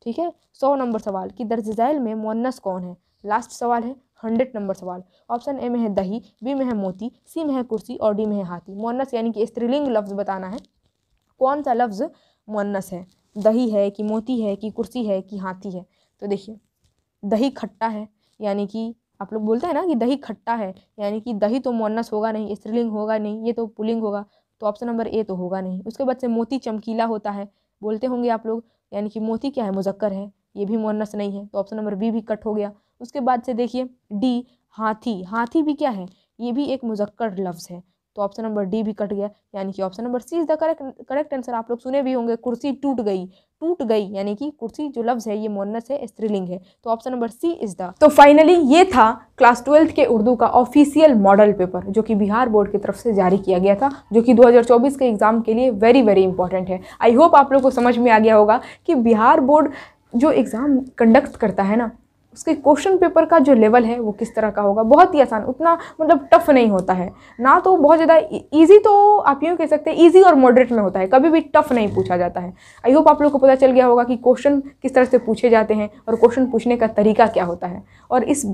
ठीक है सौ नंबर सवाल कि दर्ज झैल में मुन्नस कौन है लास्ट सवाल है हंड्रेड नंबर सवाल ऑप्शन ए में है दही बी में है मोती सी में है कुर्सी और डी में है हाथी मुन्नस यानी कि स्त्रीलिंग लफ्ज़ बताना है कौन सा लफ्ज़ मुन्नस है दही है कि मोती है कि कुर्सी है कि हाथी है तो देखिए दही खट्टा है यानी कि आप लोग बोलते हैं ना कि दही खट्टा है यानी कि दही तो मुन्नस होगा नहीं स्त्रीलिंग होगा नहीं ये तो पुलिंग होगा तो ऑप्शन नंबर ए तो होगा नहीं उसके बाद से मोती चमकीला होता है बोलते होंगे आप लोग यानी कि मोती क्या है मुजक्कर है ये भी मोनस नहीं है तो ऑप्शन नंबर बी भी कट हो गया उसके बाद से देखिए डी हाथी हाथी भी क्या है ये भी एक मुजक्कर लफ्ज़ है तो ऑप्शन नंबर डी भी कट गया यानी कि option number C is the correct correct answer आप लोग सुने भी होंगे कुर्सी टूट गई टूट गई यानी कि कुर्सी जो लफ्ज़ है ये मोनस है स्त्रीलिंग है तो option number C is the तो फाइनली ये था क्लास ट्वेल्थ के उर्दू का ऑफिशियल मॉडल पेपर जो कि बिहार बोर्ड की तरफ से जारी किया गया था जो कि 2024 के एग्ज़ाम के लिए वेरी वेरी इंपॉर्टेंट है आई होप आप लोग को समझ में आ गया होगा कि बिहार बोर्ड जो एग्ज़ाम कंडक्ट करता है ना उसके क्वेश्चन पेपर का जो लेवल है वो किस तरह का होगा बहुत ही आसान उतना मतलब टफ नहीं होता है ना तो बहुत ज़्यादा ईजी e-, तो आप यूँ कह सकते हैं ईजी और मॉडरेट में होता है कभी भी टफ नहीं पूछा जाता है आई होप आप लोग को पता चल गया होगा कि क्वेश्चन किस तरह से पूछे जाते हैं और क्वेश्चन पूछने का तरीका क्या होता है और इस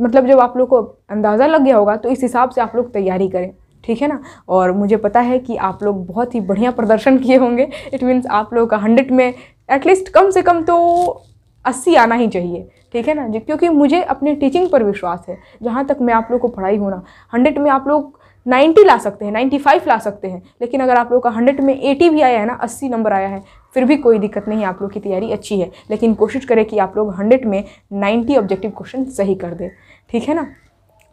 मतलब जब आप लोग को अंदाज़ा लग गया होगा तो इस हिसाब से आप लोग तैयारी करें ठीक है ना और मुझे पता है कि आप लोग बहुत ही बढ़िया प्रदर्शन किए होंगे इट मीन्स आप लोग का हंड्रेड में एटलीस्ट कम से कम तो अस्सी आना ही चाहिए ठीक है ना जी क्योंकि मुझे अपने टीचिंग पर विश्वास है जहाँ तक मैं आप लोग को पढ़ाई होना हंड्रेड में आप लोग नाइन्टी ला सकते हैं नाइन्टी फाइव ला सकते हैं लेकिन अगर आप लोग का हंड्रेड में एटी भी आया है ना अस्सी नंबर आया है फिर भी कोई दिक्कत नहीं आप लोग की तैयारी अच्छी है लेकिन कोशिश करें कि आप लोग हंड्रेड में नाइन्टी ऑब्जेक्टिव क्वेश्चन सही कर दें ठीक है ना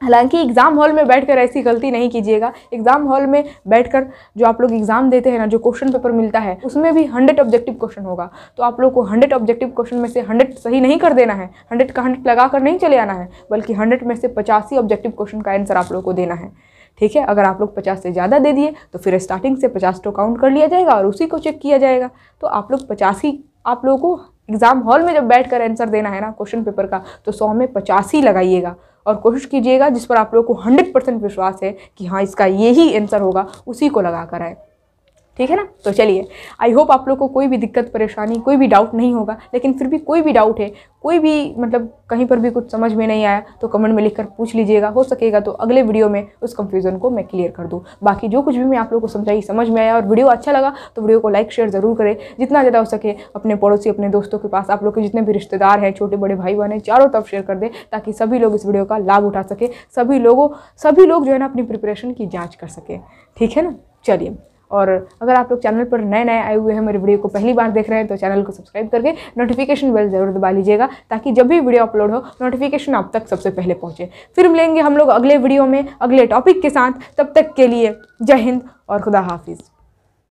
हालांकि एग्ज़ाम हॉल में बैठकर ऐसी गलती नहीं कीजिएगा एग्ज़ाम हॉल में बैठकर जो आप लोग एग्ज़ाम देते हैं ना जो क्वेश्चन पेपर मिलता है उसमें भी हंड्रेड ऑब्जेक्टिव क्वेश्चन होगा तो आप लोग को हंड्रेड ऑब्जेक्टिव क्वेश्चन में से हंड्रेड सही नहीं कर देना है हंड्रेड का हंड्रेड लगा कर नहीं चले आना है बल्कि हंड्रेड में से पचासी ऑब्जेक्टिव क्वेश्चन का आंसर आप लोग को देना है ठीक है अगर आप लोग पचास से ज़्यादा दे दिए तो फिर स्टार्टिंग से पचास तो काउंट कर लिया जाएगा और उसी को चेक किया जाएगा तो आप लोग पचास ही आप लोगों को एग्ज़ाम हॉल में जब बैठ कर आंसर देना है ना क्वेश्चन पेपर का तो सौ में पचास ही लगाइएगा और कोशिश कीजिएगा जिस पर आप लोग को हंड्रेड परसेंट विश्वास है कि हाँ इसका यही आंसर होगा उसी को लगा कर आए ठीक है ना तो चलिए आई होप आप लोग को कोई भी दिक्कत परेशानी कोई भी डाउट नहीं होगा लेकिन फिर भी कोई भी डाउट है कोई भी मतलब कहीं पर भी कुछ समझ में नहीं आया तो कमेंट में लिखकर पूछ लीजिएगा हो सकेगा तो अगले वीडियो में उस कंफ्यूजन को मैं क्लियर कर दूँ बाकी जो कुछ भी मैं आप लोग को समझाई समझ में आया और वीडियो अच्छा लगा तो वीडियो को लाइक शेयर ज़रूर करें जितना ज़्यादा हो सके अपने पड़ोसी अपने दोस्तों के पास आप लोग के जितने भी रिश्तेदार हैं छोटे बड़े भाई बहन हैं चारों तरफ शेयर कर दें ताकि सभी लोग इस वीडियो का लाभ उठा सके सभी लोगों सभी लोग जो है ना अपनी प्रिपरेशन की जाँच कर सकें ठीक है ना चलिए और अगर आप लोग चैनल पर नए नए आए हुए हैं मेरे वीडियो को पहली बार देख रहे हैं तो चैनल को सब्सक्राइब करके नोटिफिकेशन बेल ज़रूर दबा लीजिएगा ताकि जब भी वीडियो अपलोड हो नोटिफिकेशन आप तक सबसे पहले पहुँचे फिर मिलेंगे हम लोग अगले वीडियो में अगले टॉपिक के साथ तब तक के लिए जय हिंद और खुदा हाफिज़